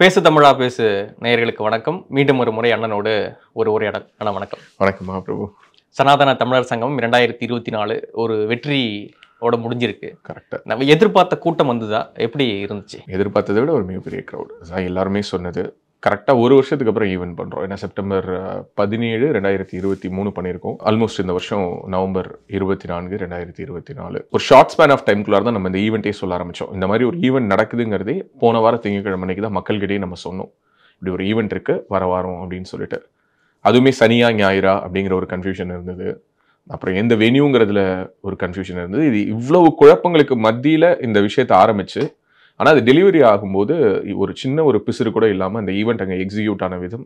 பேசு தமிழா பேசு நேயர்களுக்கு வணக்கம் மீண்டும் ஒரு முறை அண்ணனோடு ஒரு இடம் அண்ணா வணக்கம் வணக்கம் பிரபு சனாதன தமிழர் சங்கம் இரண்டாயிரத்தி இருபத்தி நாலு ஒரு வெற்றி ஓட முடிஞ்சிருக்கு கரெக்டாக நம்ம எதிர்பார்த்த கூட்டம் வந்துதா எப்படி இருந்துச்சு எதிர்பார்த்ததை விட ஒரு மிகப்பெரிய க்ரௌட் எல்லாருமே சொன்னது கரெக்டாக ஒரு வருஷத்துக்கு அப்புறம் ஈவெண்ட் பண்ணுறோம் ஏன்னா செப்டம்பர் பதினேழு ரெண்டாயிரத்தி இருபத்தி மூணு பண்ணியிருக்கோம் ஆல்மோஸ்ட் இந்த வருஷம் நவம்பர் இருபத்தி நான்கு ரெண்டாயிரத்தி இருபத்தி நாலு ஒரு ஷார்ட் ஸ்பேன் ஆஃப் டைம்குள்ளார தான் நம்ம இந்த ஈவெண்ட்டே சொல்ல ஆரம்பித்தோம் இந்த மாதிரி ஒரு ஈவெண்ட் நடக்குதுங்கிறதே போன வாரம் திங்கக்கிழமை தான் மக்கள்கிட்டயே நம்ம சொன்னோம் இப்படி ஒரு ஈவெண்ட் இருக்குது வர வாரம் அப்படின்னு சொல்லிட்டு அதுவுமே சனியா ஞாயிறா அப்படிங்கிற ஒரு கன்ஃபியூஷன் இருந்தது அப்புறம் எந்த வெனியூங்கிறதுல ஒரு கன்ஃபியூஷன் இருந்தது இது இவ்வளவு குழப்பங்களுக்கு மத்தியில் இந்த விஷயத்தை ஆரம்பித்து ஆனால் அது டெலிவரி ஆகும்போது ஒரு சின்ன ஒரு பிசுறு கூட இல்லாமல் அந்த ஈவெண்ட் அங்கே எக்ஸிக்யூட் ஆன விதம்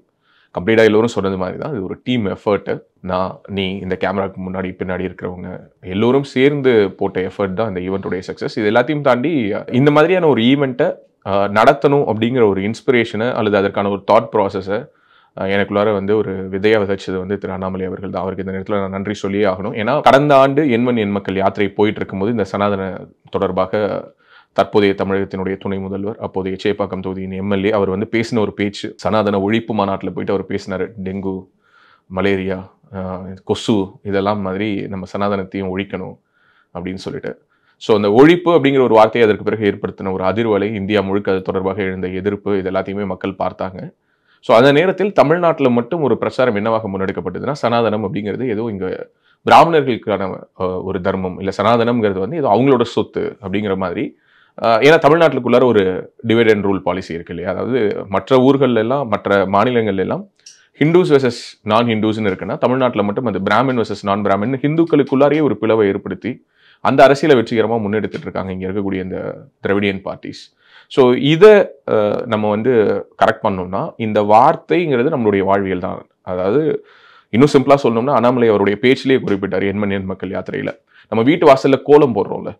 கம்ப்ளீட்டாக எல்லோரும் சொன்னது மாதிரி தான் இது ஒரு டீம் எஃபர்ட்டு நான் நீ இந்த கேமராவுக்கு முன்னாடி பின்னாடி இருக்கிறவங்க எல்லோரும் சேர்ந்து போட்ட எஃபர்ட் தான் இந்த ஈவெண்ட்டுடைய சக்ஸஸ் இது எல்லாத்தையும் தாண்டி இந்த மாதிரியான ஒரு ஈவெண்ட்டை நடத்தணும் அப்படிங்கிற ஒரு இன்ஸ்பிரேஷனை அல்லது அதற்கான ஒரு தாட் ப்ராசஸை எனக்குள்ளார வந்து ஒரு விதையா விதைச்சது வந்து திரு அண்ணாமலை அவர்கள் தான் அவருக்கு இந்த நேரத்தில் நான் நன்றி சொல்லியே ஆகணும் ஏன்னா கடந்த ஆண்டு எண்மன் எண்மக்கள் யாத்திரை போயிட்டு இருக்கும்போது இந்த சனாதன தொடர்பாக தற்போதைய தமிழகத்தினுடைய துணை முதல்வர் அப்போதைய சேப்பாக்கம் தொகுதியின் எம்எல்ஏ அவர் வந்து பேசின ஒரு பேச்சு சனாதன ஒழிப்பு மாநாட்டில் போயிட்டு அவர் பேசினார் டெங்கு மலேரியா கொசு இதெல்லாம் மாதிரி நம்ம சனாதனத்தையும் ஒழிக்கணும் அப்படின்னு சொல்லிட்டு ஸோ அந்த ஒழிப்பு அப்படிங்கிற ஒரு வார்த்தையை அதற்கு பிறகு ஏற்படுத்தின ஒரு அதிர்வலை இந்தியா முழுக்க அது தொடர்பாக எழுந்த எதிர்ப்பு இது எல்லாத்தையுமே மக்கள் பார்த்தாங்க ஸோ அந்த நேரத்தில் தமிழ்நாட்டில் மட்டும் ஒரு பிரச்சாரம் என்னவாக முன்னெடுக்கப்பட்டதுன்னா சனாதனம் அப்படிங்கிறது ஏதோ இங்கே பிராமணர்களுக்கான ஒரு தர்மம் இல்லை சனாதனம்ங்கிறது வந்து ஏதோ அவங்களோட சொத்து அப்படிங்கிற மாதிரி ஏன்னா தமிழ்நாட்டுக்குள்ளார ஒரு டிவைட் அண்ட் ரூல் பாலிசி இருக்கு இல்லையா அதாவது மற்ற ஊர்களில் எல்லாம் மற்ற மாநிலங்கள் எல்லாம் ஹிந்துஸ் வெர்சஸ் நான் ஹிந்துஸ்ன்னு இருக்குன்னா தமிழ்நாட்டில் மட்டும் அந்த பிராமின் வெர்சஸ் நான் பிராமின் ஹிந்துக்களுக்குள்ளாரையே ஒரு பிளவை ஏற்படுத்தி அந்த அரசியலை வெற்றிகரமாக முன்னெடுத்துட்டு இருக்காங்க இங்கே இருக்கக்கூடிய இந்த திரவிடியன் பார்ட்டிஸ் ஸோ இதை நம்ம வந்து கரெக்ட் பண்ணோம்னா இந்த வார்த்தைங்கிறது நம்மளுடைய வாழ்வியல் தான் அதாவது இன்னும் சிம்பிளாக சொல்லணும்னா அண்ணாமலை அவருடைய பேச்சிலேயே குறிப்பிட்டார் எண்மன் எண்மக்கள் மக்கள் யாத்திரையில் நம்ம வீட்டு வாசலில் கோலம் போடுறோம்ல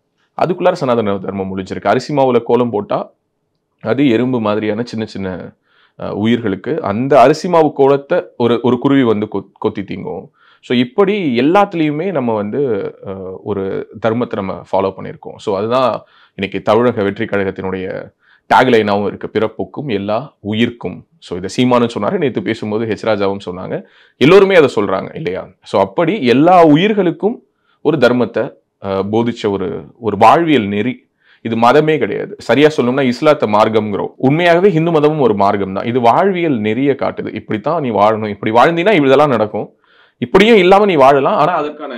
அதுக்குள்ளார சனாதன தர்மம் முழிஞ்சிருக்கு அரிசி மாவுல கோலம் போட்டால் அது எறும்பு மாதிரியான சின்ன சின்ன உயிர்களுக்கு அந்த அரிசி மாவு கோலத்தை ஒரு ஒரு குருவி வந்து கொத்தி தீங்கும் ஸோ இப்படி எல்லாத்துலேயுமே நம்ம வந்து ஒரு தர்மத்தை நம்ம ஃபாலோ பண்ணியிருக்கோம் ஸோ அதுதான் இன்னைக்கு தமிழக வெற்றி கழகத்தினுடைய டேக்லைனாகவும் இருக்கு பிறப்புக்கும் எல்லா உயிர்க்கும் ஸோ இதை சீமானு சொன்னார் நேற்று பேசும்போது ஹெச்ராஜாவும் சொன்னாங்க எல்லோருமே அதை சொல்கிறாங்க இல்லையா ஸோ அப்படி எல்லா உயிர்களுக்கும் ஒரு தர்மத்தை போதிச்ச ஒரு ஒரு வாழ்வியல் நெறி இது மதமே கிடையாது சரியா சொல்லணும்னா இஸ்லாத்த மார்க்கம்ங்கிறோம் உண்மையாகவே ஹிந்து மதமும் ஒரு மார்க்கம் தான் இது வாழ்வியல் நெறிய காட்டுது இப்படித்தான் நீ வாழணும் இப்படி வாழ்ந்தீங்கன்னா இதெல்லாம் நடக்கும் இப்படியும் இல்லாம நீ வாழலாம் ஆனா அதற்கான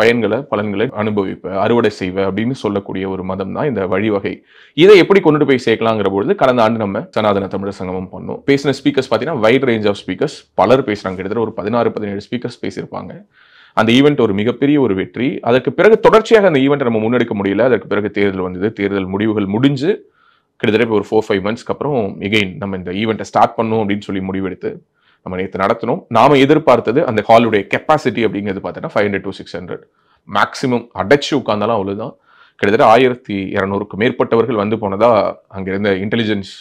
பயன்களை பலன்களை அனுபவிப்ப அறுவடை செய்வ அப்படின்னு சொல்லக்கூடிய ஒரு மதம் தான் இந்த வழிவகை இதை எப்படி கொண்டு போய் சேர்க்கலாங்கிற பொழுது கடந்த ஆண்டு நம்ம சனாதன தமிழர் சங்கமம் பண்ணோம் பேசின ஸ்பீக்கர்ஸ் பார்த்தீங்கன்னா வைட் ரேஞ்ச் ஆஃப் ஸ்பீக்கர்ஸ் பலர் பேசுறாங்க கிட்டத்தட்ட ஒரு பதினாறு பதினேழு ஸ்பீக்கர்ஸ் பேசியிருப்பாங்க அந்த ஈவெண்ட் ஒரு மிகப்பெரிய ஒரு வெற்றி அதற்கு பிறகு தொடர்ச்சியாக அந்த ஈவெண்ட்டை நம்ம முன்னெடுக்க முடியல அதற்கு பிறகு தேர்தல் வந்தது தேர்தல் முடிவுகள் முடிஞ்சு கிட்டத்தட்ட ஒரு ஃபோர் ஃபைவ் மந்த்ஸ்க்கு அப்புறம் எகெயின் நம்ம இந்த ஈவெண்ட்டை ஸ்டார்ட் பண்ணணும் அப்படின்னு சொல்லி முடிவெடுத்து நம்ம நேற்று நடத்தினோம் நாம எதிர்பார்த்தது அந்த ஹாலுடைய கெப்பாசிட்டி அப்படிங்கிறது பார்த்தோன்னா five hundred to six hundred maximum அடைச்சி உட்காந்தாலும் அவ்வளோதான் கிட்டத்தட்ட ஆயிரத்தி இரநூறுக்கு மேற்பட்டவர்கள் வந்து போனதாக அங்கே இருந்த இன்டெலிஜென்ஸ்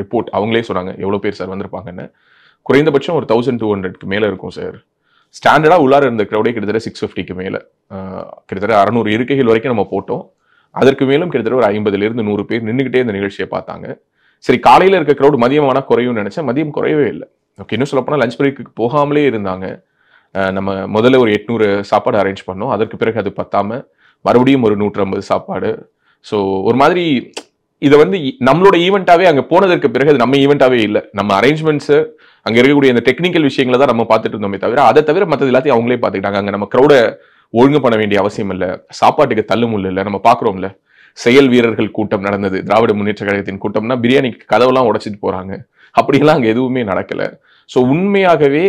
ரிப்போர்ட் அவங்களே சொன்னாங்க எவ்வளோ பேர் சார் வந்திருப்பாங்கன்னு குறைந்தபட்சம் ஒரு தௌசண்ட் டூ ஹண்ட்ரட்க்கு மேலே இருக்கும் சார் ஸ்டாண்டர்டாக உள்ளார இருந்த க்ரௌடே கிட்டத்தட்ட சிக்ஸ் ஃபிஃப்டிக்கு மேலே கிட்டத்தட்ட அறநூறு இருக்கைகள் வரைக்கும் நம்ம போட்டோம் அதற்கு மேலும் கிட்டத்தட்ட ஒரு ஐம்பதுலேருந்து நூறு பேர் நின்றுக்கிட்டே இந்த நிகழ்ச்சியை பார்த்தாங்க சரி காலையில் இருக்க க்ரௌட் மதியமான குறையும் நினச்சேன் மதியம் குறையவே இல்லை ஓகே இன்னும் சொல்லப்போனால் லஞ்ச் பிரேக்கு போகாமலே இருந்தாங்க நம்ம முதல்ல ஒரு எட்நூறு சாப்பாடு அரேஞ்ச் பண்ணோம் அதற்கு பிறகு அது பத்தாமல் மறுபடியும் ஒரு நூற்றம்பது சாப்பாடு ஸோ ஒரு மாதிரி இதை வந்து நம்மளோட ஈவெண்ட்டாகவே அங்கே போனதற்கு பிறகு அது நம்ம ஈவெண்ட்டாகவே இல்லை நம்ம அரேஞ்ச்மெண்ட்ஸு அங்கே இருக்கக்கூடிய இந்த டெக்னிக்கல் விஷயங்களை தான் நம்ம பார்த்துட்டு இருந்தோமே தவிர அதை தவிர மற்றது எல்லாத்தையும் அவங்களே பார்த்துக்கிட்டாங்க அங்கே நம்ம க்ரௌட ஒழுங்கு பண்ண வேண்டிய அவசியம் இல்லை சாப்பாட்டுக்கு தள்ளுமுள்ள இல்லை நம்ம பார்க்குறோம்ல செயல் வீரர்கள் கூட்டம் நடந்தது திராவிட முன்னேற்ற கழகத்தின் கூட்டம்னா பிரியாணிக்கு கதவெல்லாம் உடைச்சிட்டு போகிறாங்க அப்படிலாம் அங்கே எதுவுமே நடக்கலை ஸோ உண்மையாகவே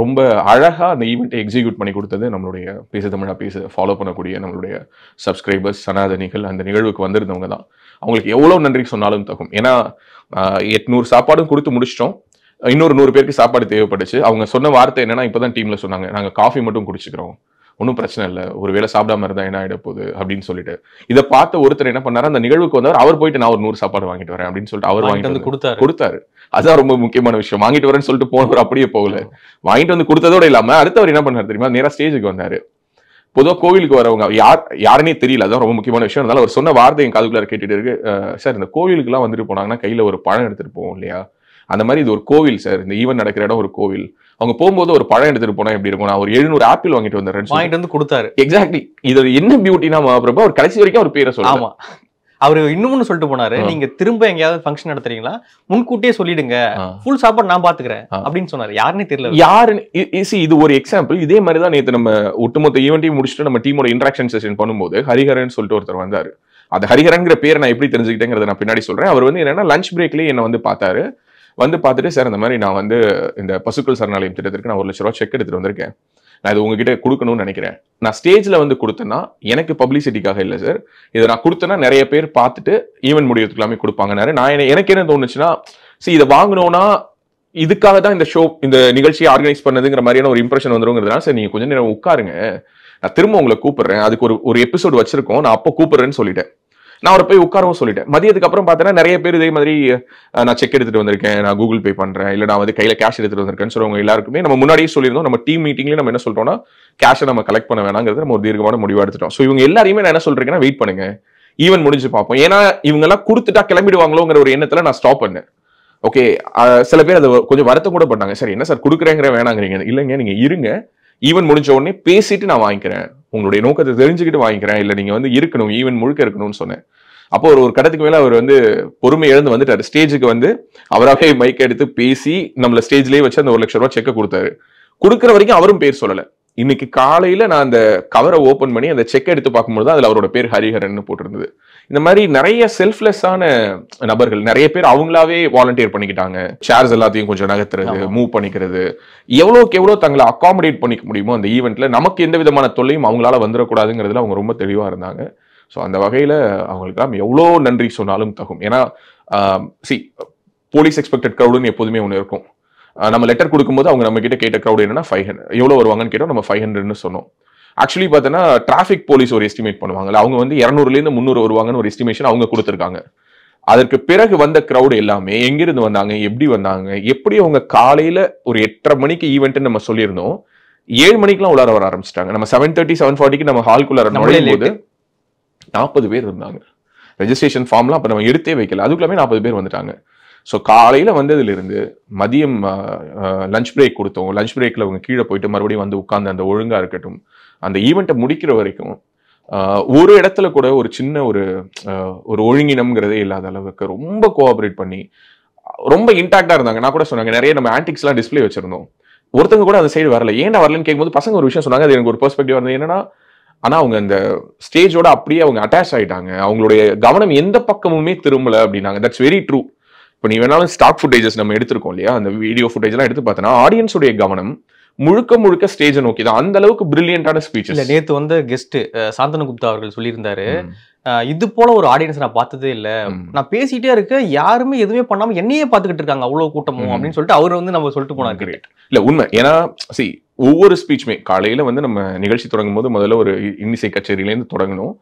ரொம்ப அழகாக அந்த ஈவெண்ட்டை எக்ஸிக்யூட் பண்ணி கொடுத்தது நம்மளுடைய பேசு தமிழா பேச ஃபாலோ பண்ணக்கூடிய நம்மளுடைய சப்ஸ்கிரைபர்ஸ் சனாதனிகள் அந்த நிகழ்வுக்கு வந்திருந்தவங்க தான் அவங்களுக்கு எவ்வளோ நன்றி சொன்னாலும் தகும் ஏன்னா எட்நூறு சாப்பாடும் கொடுத்து முடிச்சிட்டோம் இன்னொரு நூறு பேருக்கு சாப்பாடு தேவைப்பட்டுச்சு அவங்க சொன்ன வார்த்தை என்னன்னா இப்போதான் டீம்ல சொன்னாங்க நாங்கள் காஃபி மட்டும் குடிச்சுக்கிறோம் ஒன்றும் பிரச்சனை இல்லை ஒரு வேளை சாப்பிடாம இருந்தா என்ன ஆகிட போகுது அப்படின்னு சொல்லிட்டு இதை பார்த்த ஒருத்தர் என்ன பண்ணாரு அந்த நிகழ்வுக்கு வந்தவர் அவர் போயிட்டு நான் ஒரு நூறு சாப்பாடு வாங்கிட்டு வரேன் அப்படின்னு சொல்லிட்டு அவர் வாங்கிட்டு வந்து கொடுத்தாரு கொடுத்தாரு அதான் ரொம்ப முக்கியமான விஷயம் வாங்கிட்டு வரேன்னு சொல்லிட்டு போனவர் அப்படியே போகல வாங்கிட்டு வந்து கொடுத்ததோட இல்லாம அடுத்தவர் என்ன பண்ணாரு தெரியுமா நேரா ஸ்டேஜுக்கு வந்தாரு பொதுவாக கோவிலுக்கு வரவங்க யார் யாருன்னே தெரியல அதான் ரொம்ப முக்கியமான விஷயம் இருந்தாலும் அவர் சொன்ன வார்த்தை என் காதுக்குள்ளார கேட்டுட்டு இருக்கு சார் இந்த கோவிலுக்குலாம் வந்துட்டு போனாங்கன்னா கையில ஒரு பழம் எடுத்துட்டு போவோம் இல்லையா அந்த மாதிரி இது ஒரு கோவில் சார் இந்த ஈவன் நடக்கிற இடம் ஒரு கோவில் அவங்க போகும்போது ஒரு பழம் எடுத்துட்டு போனா எப்படி இருக்கும் நான் ஒரு எழுநூறு ஆப்பிள் வாங்கிட்டு வந்தேன் வாங்கிட்டு வந்து கொடுத்தாரு எக்ஸாக்ட்லி இது என்ன பியூட்டினா மகாபிரபா அவர் கடைசி வரைக்கும் அவர் பேரை சொல்லலாம் அவரு அவர் இன்னும் சொல்லிட்டு போனாரு நீங்க திரும்ப எங்கேயாவது ஃபங்க்ஷன் நடத்துறீங்களா முன்கூட்டியே சொல்லிடுங்க ஃபுல் சாப்பாடு நான் பாத்துக்கிறேன் அப்படின்னு சொன்னாரு யாருன்னே தெரியல யாருன்னு இது ஒரு எக்ஸாம்பிள் இதே மாதிரி தான் நேற்று நம்ம ஒட்டுமொத்த ஈவெண்ட்டையும் முடிச்சுட்டு நம்ம டீமோட இன்ட்ராக்ஷன் செஷன் பண்ணும்போது ஹரிஹரன் சொல்லிட்டு ஒருத்தர் வந்தாரு அந்த ஹரிஹரன்ங்கிற பேர் நான் எப்படி தெரிஞ்சுக்கிட்டேங்கிறத நான் பின்னாடி சொல்றேன் அவர் வந்து என்னன்னா லஞ்ச் பிரேக்லேயே என்ன வந்து பார்த்தாரு வந்து பார்த்துட்டு சார் இந்த மாதிரி நான் வந்து இந்த பசுக்கள் சரணாலயம் திட்டத்திற்கு நான் ஒரு லட்ச ரூபா செக் எடுத்துகிட்டு வந்திருக்கேன் நான் இது உங்ககிட்ட கொடுக்கணும்னு நினைக்கிறேன் நான் ஸ்டேஜில் வந்து கொடுத்தேன்னா எனக்கு பப்ளிசிட்டிக்காக இல்லை சார் இதை நான் கொடுத்தேன்னா நிறைய பேர் பார்த்துட்டு ஈவென்ட் முடியறதுக்கெல்லாமே கொடுப்பாங்க நான் என்ன எனக்கு என்ன தோணுச்சுன்னா சரி இதை வாங்கினோன்னா இதுக்காக தான் இந்த ஷோ இந்த நிகழ்ச்சியை ஆர்கனைஸ் பண்ணதுங்கிற மாதிரியான ஒரு இம்ப்ரெஷன் வந்துருங்கிறதுனால சார் நீங்கள் கொஞ்சம் நேரம் உட்காருங்க நான் திரும்ப உங்களை கூப்பிடுறேன் அதுக்கு ஒரு ஒரு எபிசோடு வச்சிருக்கோம் நான் அப்போ கூப்பிடுறேன்னு சொல்லிட்டேன் நான் அவரை போய் உட்காரவும் சொல்லிட்டேன் மதியத்துக்கு அப்புறம் பார்த்தீங்கன்னா நிறைய பேர் இதே மாதிரி நான் செக் எடுத்துட்டு வந்திருக்கேன் நான் கூகுள் பே பண்றேன் இல்லை நான் வந்து கையில கேஷ் எடுத்துட்டு வந்திருக்கேன்னு சொல்லுவாங்க எல்லாருக்குமே நம்ம முன்னாடியே சொல்லியிருந்தோம் நம்ம டீம் மீட்டிங்லேயே நம்ம என்ன சொல்றோம்னா கேஷை நம்ம கலெக்ட் பண்ண வேணாங்கிறது நம்ம ஒரு தீர்க்கமான முடிவு எடுத்துட்டோம் ஸோ இவங்க எல்லாரையுமே நான் என்ன சொல்றேன்னா வெயிட் பண்ணுங்க ஈவன் முடிஞ்சு பார்ப்போம் ஏன்னா இவங்க எல்லாம் கொடுத்துட்டா கிளம்பிடுவாங்களோங்கிற ஒரு எண்ணத்துல நான் ஸ்டாப் பண்ணேன் ஓகே சில பேர் அது கொஞ்சம் வருத்தம் கூட பண்ணாங்க சரி என்ன சார் கொடுக்குறேங்கிற வேணாங்கிறீங்க இல்லைங்க நீங்க இருங்க ஈவன் முடிஞ்ச உடனே பேசிட்டு நான் வாங்கிக்கிறேன் உங்களுடைய நோக்கத்தை தெரிஞ்சுக்கிட்டு வாங்கிக்கிறேன் இல்லை நீங்கள் வந்து இருக்கணும் ஈவன் முழுக்க இருக்கணும்னு சொன்னேன் அப்போ ஒரு ஒரு கடத்துக்கு மேலே அவர் வந்து பொறுமை இழந்து வந்துட்டார் ஸ்டேஜுக்கு வந்து அவராகவே மைக் எடுத்து பேசி நம்மள ஸ்டேஜ்லேயே வச்சு அந்த ஒரு லட்ச ரூபா செக்கை கொடுத்தாரு கொடுக்குற வரைக்கும் அவரும் பேர் சொல்லலை இன்னைக்கு காலையில நான் அந்த கவரை ஓப்பன் பண்ணி அந்த செக் எடுத்து பார்க்கும்போது அதில் அவரோட பேர் ஹரிஹரன் போட்டிருந்தது இந்த மாதிரி நிறைய செல்ஃப்லெஸ்ஸான நபர்கள் நிறைய பேர் அவங்களாவே வாலண்டியர் பண்ணிக்கிட்டாங்க சேர்ஸ் எல்லாத்தையும் கொஞ்சம் நகர்த்துறது மூவ் பண்ணிக்கிறது எவ்வளோக்கு எவ்வளோ தங்களை அகாமடேட் பண்ணிக்க முடியுமோ அந்த ஈவெண்ட்டில் நமக்கு எந்த விதமான தொல்லையும் அவங்களால வந்துடக்கூடாதுங்கிறதுல அவங்க ரொம்ப தெளிவாக இருந்தாங்க ஸோ அந்த வகையில் அவங்களுக்கு அவங்களுக்கெல்லாம் எவ்வளோ நன்றி சொன்னாலும் தகும் ஏன்னா சி போலீஸ் எக்ஸ்பெக்டட் க்ரௌடுன்னு எப்போதுமே ஒன்று இருக்கும் நம்ம லெட்டர் கொடுக்கும்போது அவங்க நம்ம கிட்ட கேட்ட க்ரௌடு என்னன்னா ஃபைவ் ஹண்ட்ரட் எவ்வளோ வருவாங்கன்னு கேட்டோம் நம்ம ஃபைவ் ஹண்ட்ரட்னு சொன்னோம் ஆக்சுவலி பார்த்தோன்னா டிராஃபிக் போலீஸ் ஒரு எஸ்டிமேட் பண்ணுவாங்கல்ல அவங்க வந்து இரநூறுலேருந்து முந்நூறு வருவாங்கன்னு ஒரு எஸ்டிமேஷன் அவங்க கொடுத்துருக்காங்க அதற்கு பிறகு வந்த க்ரௌடு எல்லாமே எங்கிருந்து வந்தாங்க எப்படி வந்தாங்க எப்படி அவங்க காலையில் ஒரு எட்டரை மணிக்கு ஈவெண்ட்டு நம்ம சொல்லியிருந்தோம் ஏழு மணிக்கெலாம் உள்ளார வர ஆரம்பிச்சிட்டாங்க நம்ம செவன் தேர்ட்டி செவன் ஃபார்ட்டிக்கு நம்ம ஹால்குள்ளார நுழையும் போது நாற்பது பேர் இருந்தாங்க ரெஜிஸ்ட்ரேஷன் ஃபார்ம்லாம் அப்போ நம்ம எடுத்தே வைக்கல அதுக்குள்ளே நாற்பது பேர் வந்துட்டாங்க ஸோ காலையில் வந்ததுலேருந்து மதியம் லஞ்ச் பிரேக் கொடுத்தோம் லஞ்ச் பிரேக்கில் அவங்க கீழே போயிட்டு மறுபடியும் வந்து உட்காந்து அந்த ஒழுங்காக இருக்கட்டும் அந்த ஈவெண்ட்டை முடிக்கிற வரைக்கும் ஒரு இடத்துல கூட ஒரு சின்ன ஒரு ஒரு ஒழுங்கினம்ங்கிறதே இல்லாத அளவுக்கு ரொம்ப கோஆப்ரேட் பண்ணி ரொம்ப இன்டாக்டாக இருந்தாங்க நான் கூட சொன்னாங்க நிறைய நம்ம ஆன்டிக்ஸ்லாம் டிஸ்பிளே வச்சிருந்தோம் ஒருத்தங்க கூட அந்த சைடு வரல ஏன் வரலன்னு கேட்கும்போது பசங்க ஒரு விஷயம் சொன்னாங்க அது எனக்கு ஒரு பெர்ஸ்பெக்டிவ் வந்து என்னன்னா ஆனால் அவங்க அந்த ஸ்டேஜோட அப்படியே அவங்க அட்டாச் ஆகிட்டாங்க அவங்களுடைய கவனம் எந்த பக்கமுமே திரும்பல அப்படின்னாங்க தட்ஸ் வெரி ட்ரூ இப்போ நீ வேணாலும் ஸ்டாக் ஃபுட்டேஜஸ் நம்ம எடுத்திருக்கோம் இல்லையா அந்த வீடியோ ஃபுட்டேஜ்லாம் எடுத்து பார்த்தோன்னா ஆடியன்ஸுடைய கவனம் முழுக்க முழுக்க ஸ்டேஜை நோக்கி தான் அந்த அளவுக்கு பிரில்லியண்டான ஸ்பீச் இல்லை நேற்று வந்து கெஸ்ட் சாந்தன குப்தா அவர்கள் சொல்லியிருந்தாரு இது போல ஒரு ஆடியன்ஸ் நான் பார்த்ததே இல்லை நான் பேசிட்டே இருக்க யாருமே எதுவுமே பண்ணாம என்னையே பார்த்துக்கிட்டு இருக்காங்க அவ்வளோ கூட்டமும் அப்படின்னு சொல்லிட்டு அவர் வந்து நம்ம சொல்லிட்டு போனா கிரியேட் இல்லை உண்மை ஏன்னா சி ஒவ்வொரு ஸ்பீச்சுமே காலையில வந்து நம்ம நிகழ்ச்சி தொடங்கும் போது முதல்ல ஒரு இன்னிசை கச்சேரியிலேருந்து தொடங்கணும்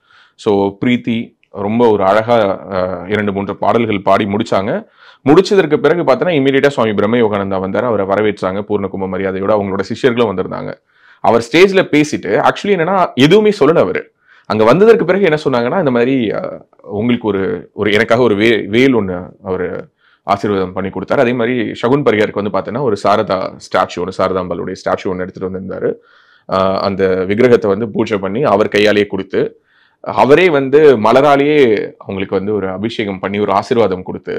ஸோ பிரீத்தி ரொம்ப ஒரு அழகா இரண்டு மூன்று பாடல்கள் பாடி முடிச்சாங்க முடிச்சதற்கு பிறகு பார்த்தோன்னா இமீடியட்டாக சுவாமி பிரம்ம யோகானந்தா வந்தார் அவரை வரவேற்றாங்க பூர்ணகும்ப மரியாதையோட அவங்களோட சிஷியர்களும் வந்திருந்தாங்க அவர் ஸ்டேஜில் பேசிட்டு ஆக்சுவலி என்னன்னா எதுவுமே சொல்லல அவர் அங்கே வந்ததற்கு பிறகு என்ன சொன்னாங்கன்னா இந்த மாதிரி உங்களுக்கு ஒரு ஒரு எனக்காக ஒரு வே வேல் ஒன்று அவர் ஆசீர்வாதம் பண்ணி கொடுத்தாரு அதே மாதிரி ஷகுன் பரிகாருக்கு வந்து பார்த்தோன்னா ஒரு சாரதா ஸ்டாச்சு ஒன்று சாரதாம்பாளுடைய ஸ்டாச்சு ஒன்று எடுத்துகிட்டு வந்திருந்தாரு அந்த விக்கிரகத்தை வந்து பூஜை பண்ணி அவர் கையாலேயே கொடுத்து அவரே வந்து மலராலேயே அவங்களுக்கு வந்து ஒரு அபிஷேகம் பண்ணி ஒரு ஆசீர்வாதம் கொடுத்து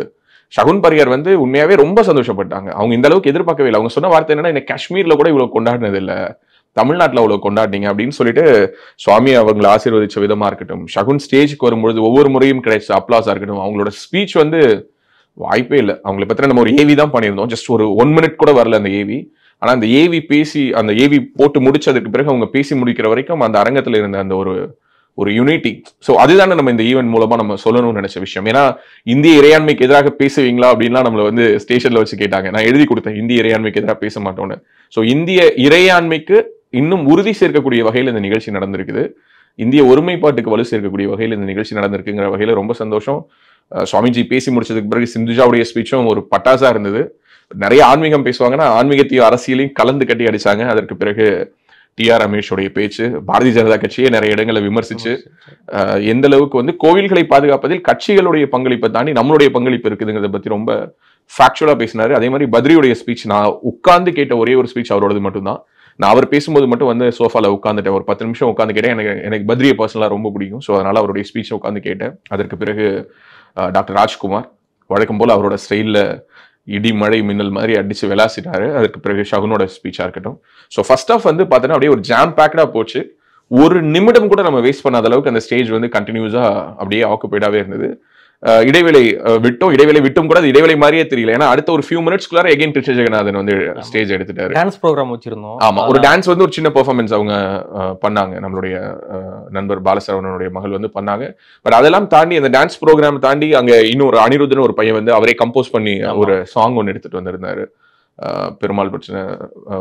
ஷகுன் பரியர் வந்து உண்மையாவே ரொம்ப சந்தோஷப்பட்டாங்க அவங்க இந்த அளவுக்கு எதிர்பார்க்கவே இல்லை அவங்க சொன்ன வார்த்தை என்னன்னா என்ன காஷ்மீர்ல கூட இவ்வளவு கொண்டாடினது இல்ல தமிழ்நாட்டில் அவ்வளோ கொண்டாடினீங்க அப்படின்னு சொல்லிட்டு சுவாமி அவங்களை ஆசீர்வதிச்ச விதமாக இருக்கட்டும் ஷகுன் ஸ்டேஜுக்கு வரும்பொழுது ஒவ்வொரு முறையும் கிடைச்ச அப்ளாஸாக இருக்கட்டும் அவங்களோட ஸ்பீச் வந்து வாய்ப்பே இல்லை அவங்கள பற்றி நம்ம ஒரு ஏவி தான் பண்ணியிருந்தோம் ஜஸ்ட் ஒரு ஒன் மினிட் கூட வரல அந்த ஏவி ஆனால் அந்த ஏவி பேசி அந்த ஏவி போட்டு முடிச்சதுக்கு பிறகு அவங்க பேசி முடிக்கிற வரைக்கும் அந்த அரங்கத்தில் இருந்த அந்த ஒரு ஒரு யூனிட்டி ஸோ அதுதானே நம்ம இந்த ஈவெண்ட் மூலமாக நம்ம சொல்லணும்னு நினச்ச விஷயம் ஏன்னா இந்திய இறையாண்மைக்கு எதிராக பேசுவீங்களா அப்படின்லாம் நம்மளை வந்து ஸ்டேஷனில் வச்சு கேட்டாங்க நான் எழுதி கொடுத்தேன் இந்திய இறையாண்மைக்கு எதிராக பேச மாட்டோன்னு ஸோ இந்திய இறையாண்மைக்கு இன்னும் உறுதி சேர்க்கக்கூடிய வகையில் இந்த நிகழ்ச்சி நடந்திருக்குது இந்திய ஒருமைப்பாட்டுக்கு வலு சேர்க்கக்கூடிய வகையில் இந்த நிகழ்ச்சி நடந்திருக்குங்கிற வகையில் ரொம்ப சந்தோஷம் சுவாமிஜி பேசி முடிச்சதுக்கு பிறகு சிந்துஜாவுடைய ஸ்பீச்சும் ஒரு பட்டாசாக இருந்தது நிறைய ஆன்மீகம் பேசுவாங்கன்னா ஆன்மீகத்தையும் அரசியலையும் கலந்து கட்டி அடிச்சாங்க அதற்கு பிறகு டி ஆர் ரமேஷோடைய பேச்சு பாரதிய ஜனதா கட்சியை நிறைய இடங்களை விமர்சிச்சு எந்த அளவுக்கு வந்து கோவில்களை பாதுகாப்பதில் கட்சிகளுடைய பங்களிப்பை தாண்டி நம்மளுடைய பங்களிப்பு இருக்குதுங்கிறத பத்தி ரொம்ப ஃபேக்சுவலா பேசினாரு அதே மாதிரி பத்ரியுடைய ஸ்பீச் நான் உட்கார்ந்து கேட்ட ஒரே ஒரு ஸ்பீச் அவரோடது மட்டும்தான் நான் அவர் பேசும்போது மட்டும் வந்து சோஃபாவில் உட்காந்துட்டேன் ஒரு பத்து நிமிஷம் உட்காந்து கேட்டேன் எனக்கு எனக்கு பத்ரிய பர்சனலாக ரொம்ப பிடிக்கும் ஸோ அதனால் அவருடைய ஸ்பீச்சை உட்காந்து கேட்டேன் அதற்கு பிறகு டாக்டர் ராஜ்குமார் வழக்கம் போல் அவரோட ஸ்டைலில் இடி மழை மின்னல் மாதிரி அடிச்சு விளாசிட்டாரு அதுக்கு பிறகு ஷகுனோட ஸ்பீச்சா இருக்கட்டும் ஸோ ஃபர்ஸ்ட் ஆஃப் வந்து பார்த்தோன்னா அப்படியே ஒரு ஜாம் பேக்கடா போச்சு ஒரு நிமிடம் கூட நம்ம வேஸ்ட் பண்ணாத அளவுக்கு அந்த ஸ்டேஜ் வந்து கண்டினியூஸா அப்படியே ஆக்குபைடாவே இருந்தது இடைவேளை விட்டோம் இடைவேளை விட்டும் கூட இடைவேளை மாதிரியே தெரியல ஏன்னா அடுத்த ஒரு ஃபியூ மினிட்ஸ்க்குள்ளார எகைன் கிருஷ்ண ஜெகநாதன் வந்து ஸ்டேஜ் எடுத்துட்டாரு டான்ஸ் ப்ரோக்ராம் வச்சிருந்தோம் ஆமா ஒரு டான்ஸ் வந்து ஒரு சின்ன பெர்ஃபார்மன்ஸ் அவங்க பண்ணாங்க நம்மளுடைய நண்பர் பாலசரவனுடைய மகள் வந்து பண்ணாங்க பட் அதெல்லாம் தாண்டி அந்த டான்ஸ் ப்ரோக்ராம் தாண்டி அங்க இன்னொரு அனிருத்னு ஒரு பையன் வந்து அவரே கம்போஸ் பண்ணி ஒரு சாங் ஒன்று எடுத்துட்டு வந்திருந்தாரு பெருமாள் பற்றின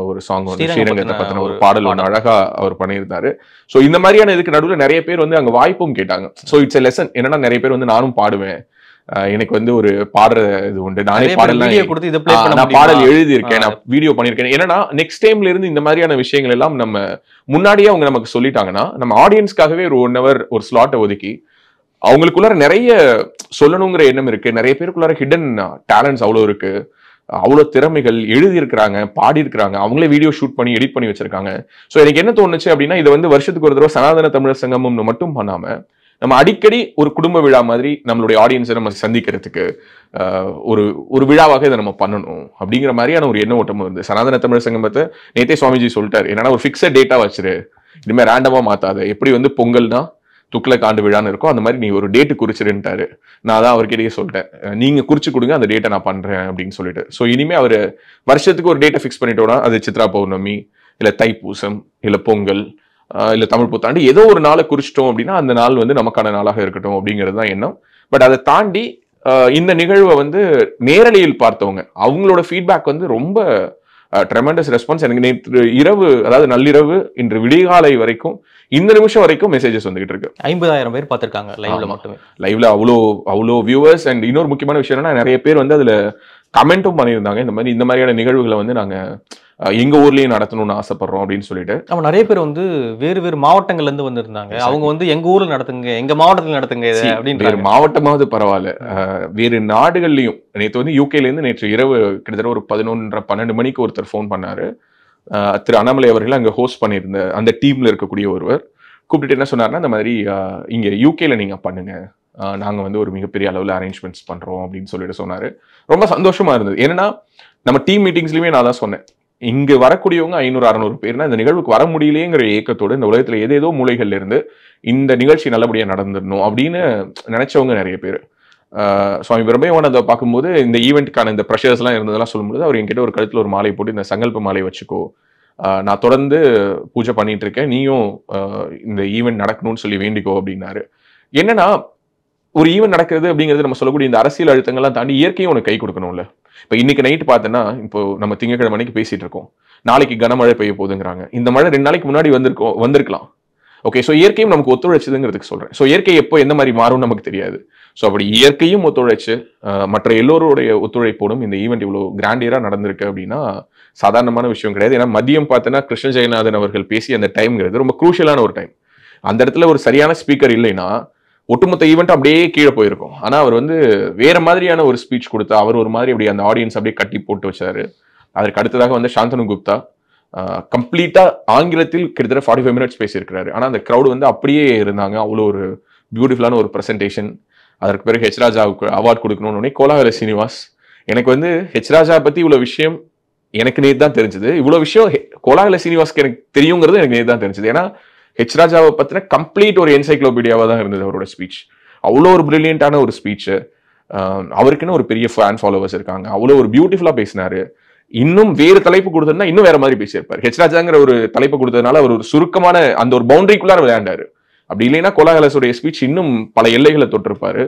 ஒரு சாங் வந்து ஸ்ரீரங்கத்தை பற்றின ஒரு பாடல் ஒன்று அழகாக அவர் பண்ணியிருந்தாரு ஸோ இந்த மாதிரியான இதுக்கு நடுவில் நிறைய பேர் வந்து அங்கே வாய்ப்பும் கேட்டாங்க ஸோ இட்ஸ் எ லெசன் என்னன்னா நிறைய பேர் வந்து நானும் பாடுவேன் எனக்கு வந்து ஒரு பாடுற இது உண்டு நானே பாடல் கொடுத்து இதை நான் பாடல் எழுதியிருக்கேன் நான் வீடியோ பண்ணியிருக்கேன் ஏன்னா நெக்ஸ்ட் டைம்ல இருந்து இந்த மாதிரியான விஷயங்கள் எல்லாம் நம்ம முன்னாடியே அவங்க நமக்கு சொல்லிட்டாங்கன்னா நம்ம ஆடியன்ஸ்க்காகவே ஒரு ஒன் ஹவர் ஒரு ஸ்லாட்டை ஒதுக்கி அவங்களுக்குள்ளார நிறைய சொல்லணுங்கிற எண்ணம் இருக்கு நிறைய பேருக்குள்ளார ஹிடன் டேலண்ட்ஸ் அவ்வளோ இருக்கு அவ்வளோ திறமைகள் எழுதியிருக்கிறாங்க பாடியிருக்கிறாங்க அவங்களே வீடியோ ஷூட் பண்ணி எடிட் பண்ணி வச்சிருக்காங்க ஸோ எனக்கு என்ன தோணுச்சு அப்படின்னா இதை வந்து வருஷத்துக்கு ஒரு தடவை சனாதன தமிழர் சங்கம்னு மட்டும் பண்ணாமல் நம்ம அடிக்கடி ஒரு குடும்ப விழா மாதிரி நம்மளுடைய ஆடியன்ஸை நம்ம சந்திக்கிறதுக்கு ஒரு ஒரு விழாவாக இதை நம்ம பண்ணணும் அப்படிங்கிற மாதிரியான ஒரு எண்ண ஓட்டமும் இருந்து சனாதன தமிழர் சங்கமத்தை நேத்தே சுவாமிஜி சொல்லிட்டார் என்னன்னா ஒரு ஃபிக்ஸட் டேட்டா வச்சிரு இனிமேல் ரேண்டமாக மாற்றாது எப்படி வந்து பொங்கல்னா துக்ளக் ஆண்டு விழான்னு இருக்கும் அந்த மாதிரி நீ ஒரு டேட்டு குறிச்சிருந்தாரு நான் தான் அவர்கிட்டயே சொல்லிட்டேன் நீங்க குறிச்சு கொடுங்க அந்த டேட்டை நான் பண்றேன் அப்படின்னு சொல்லிட்டு ஸோ இனிமே அவர் வருஷத்துக்கு ஒரு டேட்டை ஃபிக்ஸ் பண்ணிட்டோம்னா அது சித்ரா பௌர்ணமி இல்லை தைப்பூசம் இல்லை பொங்கல் இல்லை தமிழ் புத்தாண்டு ஏதோ ஒரு நாளை குறிச்சிட்டோம் அப்படின்னா அந்த நாள் வந்து நமக்கான நாளாக இருக்கட்டும் அப்படிங்கிறது தான் எண்ணம் பட் அதை தாண்டி இந்த நிகழ்வை வந்து நேரலையில் பார்த்தவங்க அவங்களோட ஃபீட்பேக் வந்து ரொம்ப ட்ரெமெண்டஸ் ரெஸ்பான்ஸ் எனக்கு நேற்று இரவு அதாவது நள்ளிரவு இன்று விடிகாலை வரைக்கும் இந்த நிமிஷம் வரைக்கும் மெசேஜஸ் வந்துகிட்டு இருக்கு ஐம்பதாயிரம் பேர் பார்த்துருக்காங்க லைவ்ல மட்டுமே லைவ்ல அவ்வளோ அவ்வளோ வியூவர்ஸ் அண்ட் இன்னொரு முக்கியமான விஷயம்னா நிறைய பேர் வந்து அதுல கமெண்ட்டும் பண்ணியிருந்தாங்க இந்த மாதிரி இந்த மாதிரியான நிகழ்வுகளை வந்து நாங்கள் எங்க ஊர்லயும் நடத்தணும்னு ஆசைப்படுறோம் அப்படின்னு சொல்லிட்டு அவன் நிறைய பேர் வந்து வேறு வேறு மாவட்டங்கள்ல இருந்து வந்திருந்தாங்க அவங்க வந்து எங்க ஊர்ல நடத்துங்க எங்க மாவட்டத்தில் நடத்துங்க அப்படின்னு மாவட்டமாவது பரவாயில்ல வேறு நாடுகள்லயும் நேற்று வந்து இருந்து நேற்று இரவு கிட்டத்தட்ட ஒரு பதினொன்றரை பன்னெண்டு மணிக்கு ஒருத்தர் ஃபோன் பண்ணாரு திரு அண்ணாமலை அவர்கள் அங்க ஹோஸ்ட் பண்ணியிருந்த அந்த டீம்ல இருக்கக்கூடிய ஒருவர் கூப்பிட்டு என்ன சொன்னார்னா இந்த மாதிரி இங்கே யூகேல நீங்கள் பண்ணுங்க நாங்கள் வந்து ஒரு மிகப்பெரிய அளவில் அரேஞ்ச்மெண்ட்ஸ் பண்ணுறோம் அப்படின்னு சொல்லிட்டு சொன்னார் ரொம்ப சந்தோஷமாக இருந்தது ஏன்னா நம்ம டீம் மீட்டிங்ஸ்லையுமே நான் தான் சொன்னேன் இங்கு வரக்கூடியவங்க ஐநூறு அறநூறு பேர்னா இந்த நிகழ்வுக்கு வர முடியலையேங்கிற இயக்கத்தோடு இந்த உலகத்தில் ஏதேதோ மூலைகள்ல இருந்து இந்த நிகழ்ச்சி நல்லபடியாக நடந்துடணும் அப்படின்னு நினைச்சவங்க நிறைய பேர் சுவாமி பிரபையோன் அதை பார்க்கும்போது இந்த ஈவெண்ட்டுக்கான இந்த ப்ரெஷர்ஸ்லாம் இருந்ததெல்லாம் சொல்லும்போது அவர் என்கிட்ட ஒரு கழுத்தில் ஒரு மாலை போட்டு இந்த சங்கல்ப மாலை வச்சுக்கோ நான் தொடர்ந்து பூஜை பண்ணிட்டு இருக்கேன் நீயும் இந்த ஈவெண்ட் நடக்கணும்னு சொல்லி வேண்டிக்கோ அப்படின்னாரு என்னன்னா ஒரு ஈவெண்ட் நடக்கிறது அப்படிங்கிறது நம்ம சொல்லக்கூடிய இந்த அரசியல் அழுத்தங்கள்லாம் தாண்டி இயற்கையும் உனக்கு கை கொடுக்கணும்ல இப்போ இன்னைக்கு நைட் பார்த்தோன்னா இப்போ நம்ம திங்கக்கிழமைக்கு அன்னைக்கு பேசிட்டு இருக்கோம் நாளைக்கு கனமழை பெய்ய போகுதுங்கிறாங்க இந்த மழை ரெண்டு நாளைக்கு முன்னாடி வந்திருக்கோம் வந்திருக்கலாம் ஓகே ஸோ இயற்கையும் நமக்கு ஒத்துழைச்சதுங்கிறதுக்கு சொல்கிறேன் ஸோ இயற்கை எப்போ எந்த மாதிரி மாறும்னு நமக்கு தெரியாது ஸோ அப்படி இயற்கையும் ஒத்துழைச்சு மற்ற எல்லோருடைய ஒத்துழைப்போடும் இந்த ஈவெண்ட் இவ்வளோ கிராண்டியராக நடந்திருக்கு அப்படின்னா சாதாரணமான விஷயம் கிடையாது ஏன்னா மதியம் பார்த்தோன்னா கிருஷ்ண ஜெயநாதன் அவர்கள் பேசி அந்த டைம்ங்கிறது ரொம்ப குரூஷியலான ஒரு டைம் அந்த இடத்துல ஒரு சரியான ஸ்பீக்கர் இல்லைன்னா ஒட்டுமொத்த ஈவெண்ட் அப்படியே கீழே போயிருக்கும் ஆனால் அவர் வந்து வேற மாதிரியான ஒரு ஸ்பீச் கொடுத்து அவர் ஒரு மாதிரி அப்படி அந்த ஆடியன்ஸ் அப்படியே கட்டி போட்டு வச்சாரு அதற்கு அடுத்ததாக வந்து சாந்தனு குப்தா கம்ப்ளீட்டாக ஆங்கிலத்தில் கிட்டத்தட்ட ஃபார்ட்டி ஃபைவ் மினிட்ஸ் பேசியிருக்கிறாரு ஆனால் அந்த க்ரௌட் வந்து அப்படியே இருந்தாங்க அவ்வளோ ஒரு பியூட்டிஃபுல்லான ஒரு ப்ரெசன்டேஷன் அதற்கு பிறகு ஹெச் ராஜாவுக்கு அவார்ட் கொடுக்கணும்னு கோலாகல சீனிவாஸ் எனக்கு வந்து ஹெச் ராஜா பற்றி இவ்வளோ விஷயம் எனக்கு நேர் தான் தெரிஞ்சது இவ்வளோ விஷயம் கோலாகல சீனிவாஸ்க்கு எனக்கு தெரியுங்கிறது எனக்கு நேற்று தான் தெரிஞ்சது ஏன்னா ஹெச் ராஜாவை பற்றின கம்ப்ளீட் ஒரு என்சைக்ளோபீடியாவாக தான் இருந்தது அவரோட ஸ்பீச் அவ்வளோ ஒரு பிரில்லியண்ட்டான ஒரு ஸ்பீச்சு அவருக்குன்னு ஒரு பெரிய ஃபேன் ஃபாலோவர்ஸ் இருக்காங்க அவ்வளோ ஒரு பியூட்டிஃபுல்லாக பேசினாரு இன்னும் வேறு தலைப்பு கொடுத்ததுன்னா இன்னும் வேற மாதிரி பேசியிருப்பார் ஹெச் ராஜாங்கிற ஒரு தலைப்பு கொடுத்ததுனால அவர் ஒரு சுருக்கமான அந்த ஒரு பவுண்டரிக்குள்ளார விளையாண்டாரு அப்படி இல்லைன்னா கோலாகலசுடைய ஸ்பீச் இன்னும் பல எல்லைகளை தொட்டிருப்பாரு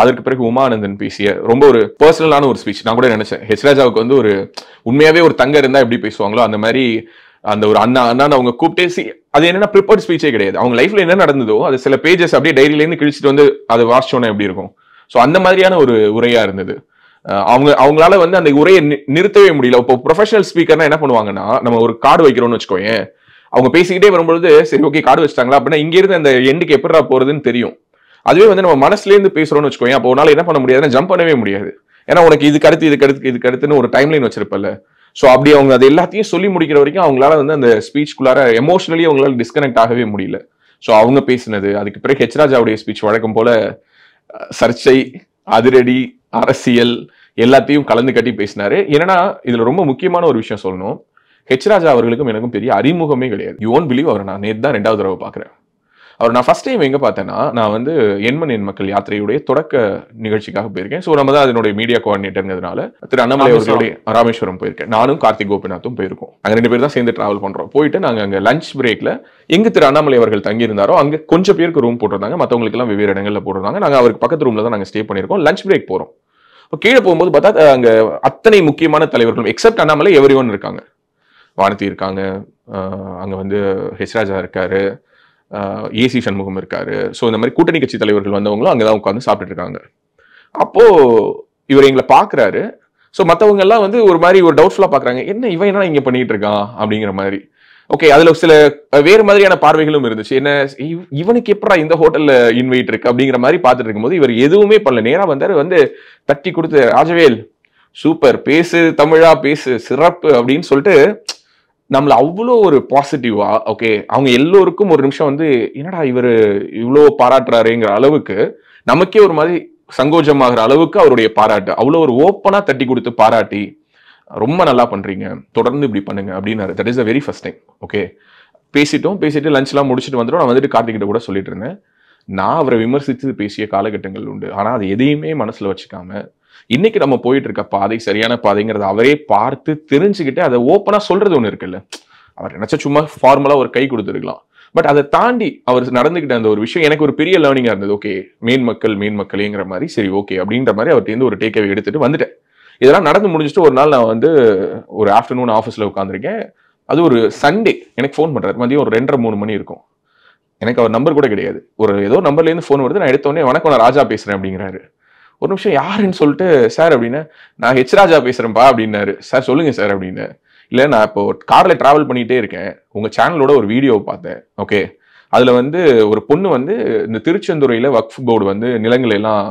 அதற்கு பிறகு உமானந்தன் பேசிய ரொம்ப ஒரு பர்சனலான ஒரு ஸ்பீச் நான் கூட நினைச்சேன் ஹெச் ராஜாவுக்கு வந்து ஒரு உண்மையாவே ஒரு தங்க இருந்தா எப்படி பேசுவாங்களோ அந்த மாதிரி அந்த ஒரு அண்ணா அண்ணான்னு அவங்க கூப்பிட்டே சி அது என்னன்னா ப்ரிப்பர் ஸ்பீச்சே கிடையாது அவங்க லைஃப்ல என்ன நடந்ததோ அது சில பேஜஸ் அப்படியே டைரியிலேருந்து கிழிச்சிட்டு வந்து அதை வாசிச்சோன்னா எப்படி இருக்கும் ஸோ அந்த மாதிரியான ஒரு உரையா இருந்தது அவங்க அவங்களால வந்து அந்த உரையை நிறுத்தவே முடியல இப்போ ப்ரொஃபஷனல் ஸ்பீக்கர்னா என்ன பண்ணுவாங்கன்னா நம்ம ஒரு கார்டு வைக்கிறோம்னு வச்சுக்கோங்க அவங்க பேசிக்கிட்டே வரும்பொழுது சரி ஓகே கார்டு வச்சிட்டாங்களா அப்படின்னா இங்கிருந்து அந்த எண்டுக்கு எப்படா போறதுன்னு தெரியும் அதுவே வந்து நம்ம மனசுலேருந்து பேசுறோம்னு வச்சுக்கோங்க அப்போ உன்னால என்ன பண்ண முடியாதுன்னா ஜம்ப் பண்ணவே முடியாது ஏன்னா உனக்கு இதுக்கு அடுத்து இதுக்கு அடுத்து இதுக்கு அடுத்துன்னு ஒரு டைம் லைன் வச்சிருப்பல ஸோ அப்படி அவங்க அது எல்லாத்தையும் சொல்லி முடிக்கிற வரைக்கும் அவங்களால வந்து அந்த ஸ்பீச்குள்ளார எமோஷனலி அவங்களால டிஸ்கனெக்ட் ஆகவே முடியல ஸோ அவங்க பேசினது அதுக்கு பிறகு ஹெச்ராஜாவுடைய ஸ்பீச் வழக்கம் போல சர்ச்சை அதிரடி அரசியல் எல்லாத்தையும் கலந்து கட்டி பேசினாரு ஏன்னா இதுல ரொம்ப முக்கியமான ஒரு விஷயம் சொல்லணும் ஹெச்ராஜா அவர்களுக்கும் எனக்கும் பெரிய அறிமுகமே கிடையாது யூ ஒன்ட் பிலீவ் அவர் நான் நேற்று தான் ரெண்டாவது தடவை பார்க்குறேன் அவர் நான் ஃபஸ்ட் டைம் எங்கே பார்த்தேன்னா நான் வந்து எண்மன் எண் மக்கள் யாத்திரையுடைய தொடக்க நிகழ்ச்சிக்காக போயிருக்கேன் ஸோ நம்ம தான் அதனுடைய மீடியா கோஆர்டினேட்டர்ங்கிறதுனால திரு அண்ணாமலை அவர்களுடைய ராமேஸ்வரம் போயிருக்கேன் நானும் கார்த்திக் கோபிநாத்தும் போயிருக்கோம் அங்கே ரெண்டு பேர் தான் சேர்ந்து டிராவல் பண்ணுறோம் போயிட்டு நாங்கள் அங்கே லஞ்ச் பிரேக்கில் எங்கே திரு அண்ணாமலை அவர்கள் தங்கியிருந்தாரோ அங்கே கொஞ்சம் பேருக்கு ரூம் போட்டிருந்தாங்க மற்றவங்களுக்குலாம் வெவ்வேறு இடங்களில் போட்டிருந்தாங்க நாங்கள் அவருக்கு பக்கத்து ரூமில் தான் நாங்கள் ஸ்டே பண்ணியிருக்கோம் லஞ்ச் பிரேக் போகிறோம் இப்போ கீழே போகும்போது பார்த்தா அங்கே அத்தனை முக்கியமான தலைவர்களும் எக்ஸப்ட் அண்ணாமலை எவரி ஒன் இருக்காங்க வானதி இருக்காங்க அங்கே வந்து ஹெச்ராஜா இருக்காரு ஏசி சண்முகம் இருக்காரு ஸோ இந்த மாதிரி கூட்டணி கட்சி தலைவர்கள் வந்தவங்களும் அங்கே தான் உட்காந்து சாப்பிட்டுட்டு இருக்காங்க அப்போது இவர் எங்களை பார்க்குறாரு ஸோ மற்றவங்க எல்லாம் வந்து ஒரு மாதிரி ஒரு டவுட்ஃபுல்லாக பார்க்குறாங்க என்ன இவன் என்ன இங்கே பண்ணிகிட்டு இருக்கான் அப்படிங்கிற மாதிரி ஓகே அதில் சில வேறு மாதிரியான பார்வைகளும் இருந்துச்சு என்ன இவனுக்கு எப்படா இந்த ஹோட்டலில் இன்வைட் இருக்கு அப்படிங்கிற மாதிரி பார்த்துட்டு இருக்கும்போது இவர் எதுவுமே பண்ணல நேராக வந்தார் வந்து தட்டி கொடுத்து ராஜவேல் சூப்பர் பேசு தமிழா பேசு சிறப்பு அப்படின்னு சொல்லிட்டு நம்மளை அவ்வளோ ஒரு பாசிட்டிவா ஓகே அவங்க எல்லோருக்கும் ஒரு நிமிஷம் வந்து என்னடா இவர் இவ்வளோ பாராட்டுறாருங்கிற அளவுக்கு நமக்கே ஒரு மாதிரி சங்கோஜமாகிற அளவுக்கு அவருடைய பாராட்டு அவ்வளோ ஒரு ஓப்பனாக தட்டி கொடுத்து பாராட்டி ரொம்ப நல்லா பண்ணுறீங்க தொடர்ந்து இப்படி பண்ணுங்க அப்படின்னாரு that is a very first time okay பேசிட்டோம் பேசிட்டு லஞ்ச்லாம் முடிச்சுட்டு வந்துடும் நான் வந்துட்டு கார்த்திகிட்ட கூட சொல்லிட்டு இருந்தேன் நான் அவரை விமர்சித்து பேசிய காலகட்டங்கள் உண்டு ஆனால் அது எதையுமே மனசில் வச்சுக்காம இன்னைக்கு நம்ம போயிட்டு இருக்க பாதை சரியான பாதைங்கிறத அவரே பார்த்து தெரிஞ்சுக்கிட்டு அதை ஓப்பனா சொல்றது ஒன்று இருக்குல்ல அவர் நினைச்ச சும்மா ஃபார்மலா ஒரு கை கொடுத்துருக்கலாம் பட் அதை தாண்டி அவர் நடந்துகிட்ட அந்த ஒரு விஷயம் எனக்கு ஒரு பெரிய லேர்னிங்காக இருந்தது ஓகே மீன் மக்கள் மீன் மக்கள்ங்கிற மாதிரி சரி ஓகே அப்படின்ற மாதிரி அவர்கிட்ட ஒரு டேக்கவே எடுத்துட்டு வந்துட்டேன் இதெல்லாம் நடந்து முடிஞ்சுட்டு ஒரு நாள் நான் வந்து ஒரு ஆஃப்டர்நூன் ஆஃபீஸில் உட்காந்துருக்கேன் அது ஒரு சண்டே எனக்கு ஃபோன் பண்ணுறாரு மதியம் ஒரு ரெண்டரை மூணு மணி இருக்கும் எனக்கு அவர் நம்பர் கூட கிடையாது ஒரு ஏதோ நம்பர்லேருந்து ஃபோன் வருது நான் எடுத்தோடனே வணக்கம் நான் ராஜா பேசுகிறேன் அப்படிங்கிறாரு ஒரு நிமிஷம் யாருன்னு சொல்லிட்டு சார் அப்படின்னு நான் ஹெச் ராஜா பேசுகிறேன்ப்பா அப்படின்னாரு சார் சொல்லுங்கள் சார் அப்படின்னு இல்லை நான் இப்போ காரில் ட்ராவல் பண்ணிகிட்டே இருக்கேன் உங்கள் சேனலோட ஒரு வீடியோ பார்த்தேன் ஓகே அதில் வந்து ஒரு பொண்ணு வந்து இந்த திருச்செந்துறையில் வக்ஃப் போர்டு வந்து நிலங்கள் எல்லாம்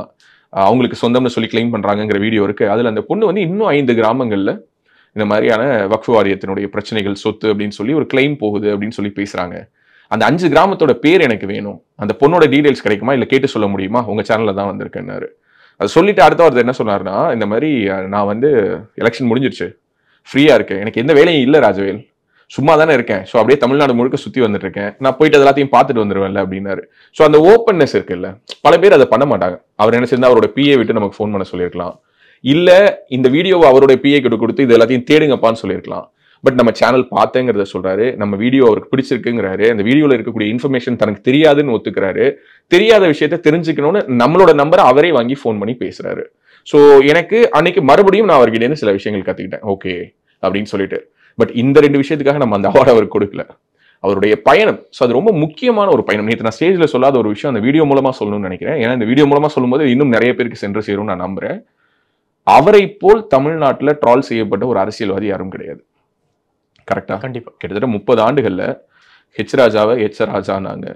அவங்களுக்கு சொந்தம்னு சொல்லி கிளைம் பண்ணுறாங்கங்கிற வீடியோ இருக்குது அதில் அந்த பொண்ணு வந்து இன்னும் ஐந்து கிராமங்களில் இந்த மாதிரியான வக்ஃப் வாரியத்தினுடைய பிரச்சனைகள் சொத்து அப்படின்னு சொல்லி ஒரு கிளைம் போகுது அப்படின்னு சொல்லி பேசுகிறாங்க அந்த அஞ்சு கிராமத்தோட பேர் எனக்கு வேணும் அந்த பொண்ணோட டீடைல்ஸ் கிடைக்குமா இல்லை கேட்டு சொல்ல முடியுமா உங்கள் சேனலில் தான் வந்திருக்கேன்னாரு அது சொல்லிட்டு அடுத்த வாரத்தை என்ன சொன்னார்னா இந்த மாதிரி நான் வந்து எலெக்ஷன் முடிஞ்சிருச்சு ஃப்ரீயாக இருக்கேன் எனக்கு எந்த வேலையும் இல்லை ராஜவேல் சும்மா தானே இருக்கேன் ஸோ அப்படியே தமிழ்நாடு முழுக்க சுற்றி வந்துட்டு இருக்கேன் நான் போயிட்டு எல்லாத்தையும் பார்த்துட்டு வந்துருவேன்ல அப்படின்னாரு ஸோ அந்த ஓப்பன்னஸ் இருக்குல்ல பல பேர் அதை பண்ண மாட்டாங்க அவர் என்ன செஞ்சால் அவரோட பிஏ விட்டு நமக்கு ஃபோன் பண்ண சொல்லியிருக்கலாம் இல்லை இந்த வீடியோவை அவரோட பிஏ கிட்ட கொடுத்து இது எல்லாத்தையும் தேடுங்கப்பான்னு சொல்லியிருக்கலாம் பட் நம்ம சேனல் பார்த்தேங்கிறத சொல்கிறாரு நம்ம வீடியோ அவருக்கு பிடிச்சிருக்குங்கிறாரு அந்த வீடியோவில் இருக்கக்கூடிய இன்ஃபர்மேஷன் தனக்கு தெரியாதுன்னு ஒத்துக்கிறாரு தெரியாத விஷயத்த தெரிஞ்சுக்கணும்னு நம்மளோட நம்பரை அவரே வாங்கி ஃபோன் பண்ணி பேசுகிறாரு ஸோ எனக்கு அன்னைக்கு மறுபடியும் நான் அவர்கிட்ட சில விஷயங்கள் கற்றுக்கிட்டேன் ஓகே அப்படின்னு சொல்லிட்டு பட் இந்த ரெண்டு விஷயத்துக்காக நம்ம அந்த அவார்டு அவருக்கு கொடுக்கல அவருடைய பயணம் ஸோ அது ரொம்ப முக்கியமான ஒரு பயணம் நேற்று நான் ஸ்டேஜில் சொல்லாத ஒரு விஷயம் அந்த வீடியோ மூலமாக சொல்லணும்னு நினைக்கிறேன் ஏன்னா இந்த வீடியோ மூலமாக சொல்லும்போது இன்னும் நிறைய பேருக்கு சென்று சேரும்னு நான் நம்புகிறேன் அவரை போல் தமிழ்நாட்டில் ட்ரால் செய்யப்பட்ட ஒரு அரசியல்வாதி யாரும் கிடையாது கரெக்டா கண்டிப்பா கிட்டத்தட்ட முப்பது ஆண்டுகள்ல ஹெச் ராஜாவை ஹெச் ராஜானாங்க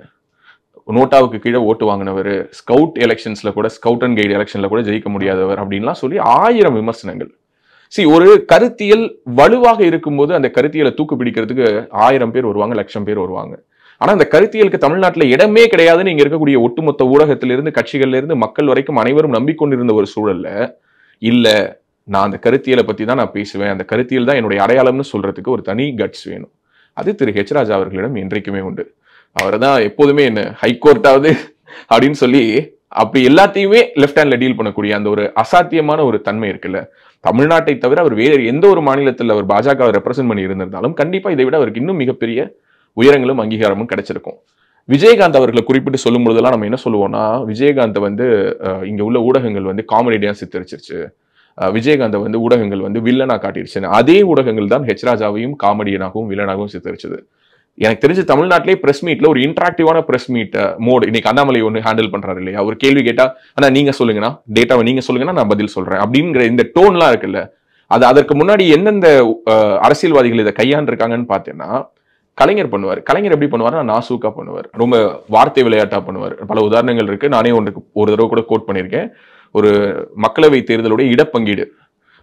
நோட்டாவுக்கு கீழே ஓட்டு வாங்கினவர் ஸ்கவுட் எலெக்ஷன்ஸில் கூட ஸ்கவுட் அண்ட் கைடு எலெக்ஷனில் கூட ஜெயிக்க முடியாதவர் அப்படின்லாம் சொல்லி ஆயிரம் விமர்சனங்கள் சி ஒரு கருத்தியல் வலுவாக இருக்கும்போது அந்த கருத்தியலை தூக்கு பிடிக்கிறதுக்கு ஆயிரம் பேர் வருவாங்க லட்சம் பேர் வருவாங்க ஆனால் அந்த கருத்தியலுக்கு தமிழ்நாட்டில் இடமே கிடையாதுன்னு இங்கே இருக்கக்கூடிய ஒட்டுமொத்த ஊடகத்திலிருந்து கட்சிகள்லேருந்து மக்கள் வரைக்கும் அனைவரும் நம்பிக்கொண்டிருந்த ஒரு சூழல்ல இல்லை நான் அந்த கருத்தியலை பற்றி தான் நான் பேசுவேன் அந்த கருத்தியல் தான் என்னுடைய அடையாளம்னு சொல்கிறதுக்கு ஒரு தனி கட்ஸ் வேணும் அது திரு ஹெச்ராஜா அவர்களிடம் என்றைக்குமே உண்டு அவரை தான் எப்போதுமே என்ன ஹைகோர்ட்டாவது அப்படின்னு சொல்லி அப்படி எல்லாத்தையுமே லெஃப்ட் ஹேண்ட்ல டீல் பண்ணக்கூடிய அந்த ஒரு அசாத்தியமான ஒரு தன்மை இருக்குல்ல தமிழ்நாட்டை தவிர அவர் வேறு எந்த ஒரு மாநிலத்தில் அவர் பாஜக ரெப்ரசென்ட் பண்ணி இருந்திருந்தாலும் கண்டிப்பாக இதை விட அவருக்கு இன்னும் மிகப்பெரிய உயரங்களும் அங்கீகாரமும் கிடைச்சிருக்கும் விஜயகாந்த் அவர்களை குறிப்பிட்டு சொல்லும் பொழுதெல்லாம் நம்ம என்ன சொல்லுவோம்னா விஜயகாந்த் வந்து இங்கே உள்ள ஊடகங்கள் வந்து காமெடியாக சித்தரிச்சிருச்சு விஜயகாந்தை வந்து ஊடகங்கள் வந்து வில்லனாக காட்டிடுச்சு அதே ஊடகங்கள் தான் ஹெச்ராஜாவையும் காமெடியனாகவும் வில்லனாகவும் சித்தரிச்சது எனக்கு தெரிஞ்சு தமிழ்நாட்டிலே பிரஸ் மீட்ல ஒரு இன்ட்ராக்டிவான பிரஸ் மீட் மோட் இன்னைக்கு அண்ணாமலை ஒன்று ஹேண்டில் பண்றாரு இல்லையா ஒரு கேள்வி கேட்டா ஆனா நீங்க சொல்லுங்கண்ணா டேட்டாவை நீங்க சொல்லுங்கன்னா நான் பதில் சொல்றேன் அப்படிங்கிற இந்த டோன்லாம் இருக்குல்ல அது அதற்கு முன்னாடி எந்தெந்த அரசியல்வாதிகள் இதை கையாண்டிருக்காங்கன்னு பார்த்தீங்கன்னா கலைஞர் பண்ணுவார் கலைஞர் எப்படி பண்ணுவார்னா நாசூக்கா பண்ணுவார் ரொம்ப வார்த்தை விளையாட்டா பண்ணுவார் பல உதாரணங்கள் இருக்கு நானே ஒன்றுக்கு ஒரு தடவை கூட கோட் பண்ணியிருக்கேன் ஒரு மக்களவை தேர்தலுடைய இடப்பங்கீடு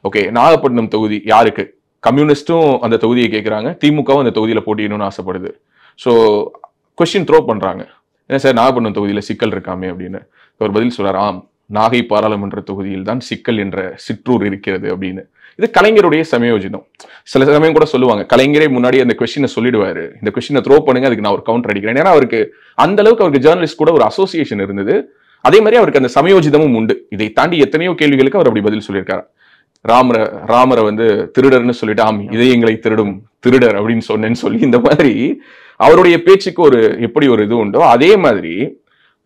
ஓகே நாகப்பட்டினம் தொகுதி யாருக்கு கம்யூனிஸ்ட்டும் அந்த தொகுதியை கேட்குறாங்க திமுகவும் அந்த தொகுதியில் போட்டியிடணும்னு ஆசைப்படுது ஸோ கொஷின் த்ரோ பண்ணுறாங்க ஏன்னா சார் நாகப்பட்டினம் தொகுதியில் சிக்கல் இருக்காமே அப்படின்னு அவர் பதில் சொல்கிறார் ஆம் நாகை பாராளுமன்ற தொகுதியில் தான் சிக்கல் என்ற சிற்றூர் இருக்கிறது அப்படின்னு இது கலைஞருடைய சமயோஜிதம் சில சமயம் கூட சொல்லுவாங்க கலைஞரே முன்னாடி அந்த கொஸ்டினை சொல்லிடுவாரு இந்த கொஸ்டினை த்ரோ பண்ணுங்க அதுக்கு நான் ஒரு கவுண்டர் அடிக்கிறேன் ஏன்னா அவருக்கு அந்த அளவுக்கு அவருக்கு ஜேர்னலிஸ்ட் கூட ஒரு அசோசியேஷன் இருந்தது அதே மாதிரி அவருக்கு அந்த சமயோஜிதமும் உண்டு இதை தாண்டி எத்தனையோ கேள்விகளுக்கு அவர் அப்படி பதில் சொல்லியிருக்காரு ராமரை ராமரை வந்து திருடர்னு சொல்லிட்டு ஆம் இதயங்களை திருடும் திருடர் அப்படின்னு சொன்னேன்னு சொல்லி இந்த மாதிரி அவருடைய பேச்சுக்கு ஒரு எப்படி ஒரு இது உண்டோ அதே மாதிரி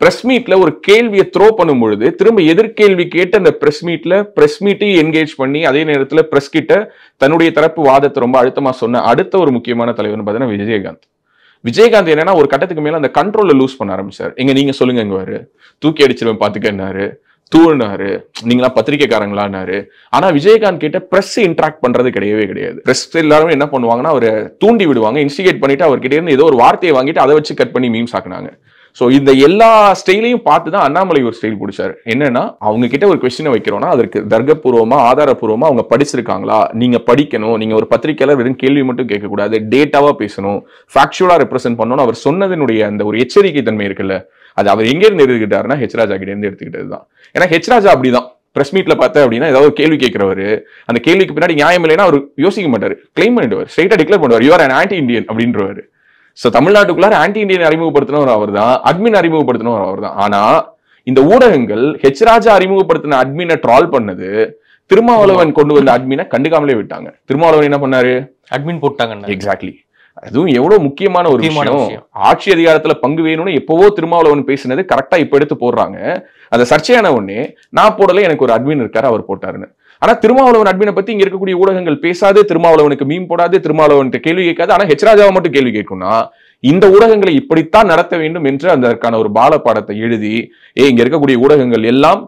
பிரஸ் மீட்ல ஒரு கேள்வியை த்ரோ பண்ணும் பொழுது திரும்ப எதிர்கேள்வி கேட்டு அந்த பிரஸ் மீட்ல பிரஸ் மீட்டையும் என்கேஜ் பண்ணி அதே நேரத்தில் பிரஸ் கிட்ட தன்னுடைய தரப்பு வாதத்தை ரொம்ப அழுத்தமா சொன்ன அடுத்த ஒரு முக்கியமான தலைவர் பார்த்தீங்கன்னா விஜயகாந்த் விஜயகாந்த் என்னன்னா ஒரு கட்டத்துக்கு மேல அந்த கண்ட்ரோல லூஸ் பண்ண ஆரம்பிச்சார் எங்க நீங்க சொல்லுங்க எங்குவாரு தூக்கி அடிச்சிருவேன் பாத்துக்கன்னாரு தூள்னாரு நீங்களா பத்திரிகைக்காரங்களானாரு ஆனா விஜயகாந்த் கிட்ட பிரஸ் இன்ட்ராக்ட் பண்றது கிடையவே கிடையாது பிரஸ் எல்லாருமே என்ன பண்ணுவாங்கன்னா அவரை தூண்டி விடுவாங்க இன்ஸ்டிகேட் பண்ணிட்டு அவர்கிட்ட இருந்து ஏதோ ஒரு வார்த்தையை வாங்கிட்டு அதை வச்சு கட் பண்ணி மீம்ஸ் ஆக்குனாங்க ஸோ இந்த எல்லா ஸ்டைலையும் பார்த்து தான் அண்ணாமலை ஒரு ஸ்டைல் பிடிச்சார் என்னன்னா அவங்க கிட்ட ஒரு கொஸ்டினை வைக்கிறோம்னா அதற்கு தர்கப்பூர்வமாக ஆதாரப்பூர்வமாக அவங்க படிச்சிருக்காங்களா நீங்கள் படிக்கணும் நீங்கள் ஒரு பத்திரிகையாளர் வெறும் கேள்வி மட்டும் கேட்கக்கூடாது டேட்டாவாக பேசணும் ஃபேக்சுவலாக ரெப்ரசென்ட் பண்ணணும் அவர் சொன்னதனுடைய அந்த ஒரு எச்சரிக்கை தன்மை இருக்குல்ல அது அவர் எங்கேருந்து எடுத்துக்கிட்டாருன்னா ஹெச்ராஜா கிட்டேருந்து எடுத்துக்கிட்டது தான் ஏன்னா ஹெச்ராஜா அப்படிதான் பிரஸ் மீட்ல பார்த்தா அப்படின்னா ஏதாவது கேள்வி கேட்குறவர் அந்த கேள்விக்கு பின்னாடி நியாயம் இல்லைன்னா அவர் யோசிக்க மாட்டார் கிளைம் பண்ணிடுவார் ஸ்ட்ரைட்டா டிக்ளேர் பண்ணுவார் யூஆர் அன் ஆன்டி இண்டியன் அப்படின்றவர் ஸோ தமிழ்நாட்டுக்குள்ளார ஆன்டி இண்டியன் அறிமுகப்படுத்தினவர் அவர் தான் அட்மின் அறிமுகப்படுத்தினவர் அவர் தான் ஆனா இந்த ஊடகங்கள் ஹெச் ராஜா அறிமுகப்படுத்தின அட்மினை ட்ரால் பண்ணது திருமாவளவன் கொண்டு வந்த அட்மினை கண்டுக்காமலே விட்டாங்க திருமாவளவன் என்ன பண்ணாரு அட்மின் போட்டாங்க எக்ஸாக்ட்லி அதுவும் எவ்வளவு முக்கியமான ஒரு விஷயம் ஆட்சி அதிகாரத்துல பங்கு வேணும்னு எப்பவோ திருமாவளவன் பேசினது கரெக்டா இப்ப எடுத்து போடுறாங்க அந்த சர்ச்சையான உடனே நான் போடல எனக்கு ஒரு அட்மின் இருக்காரு அவர் போட்டாருன்னு ஆனா திருமாவளவன் அட்மினை பத்தி இங்க இருக்கக்கூடிய ஊடகங்கள் பேசாது திருமாவளவனுக்கு மீன் போடாது திருமாவளவனுக்கு கேள்வி கேட்காது ஆனா ஹெச்ராஜாவை மட்டும் கேள்வி கேட்கும்னா இந்த ஊடகங்களை இப்படித்தான் நடத்த வேண்டும் என்று அதற்கான ஒரு பாலப்பாடத்தை எழுதி ஏ இங்க இருக்கக்கூடிய ஊடகங்கள் எல்லாம்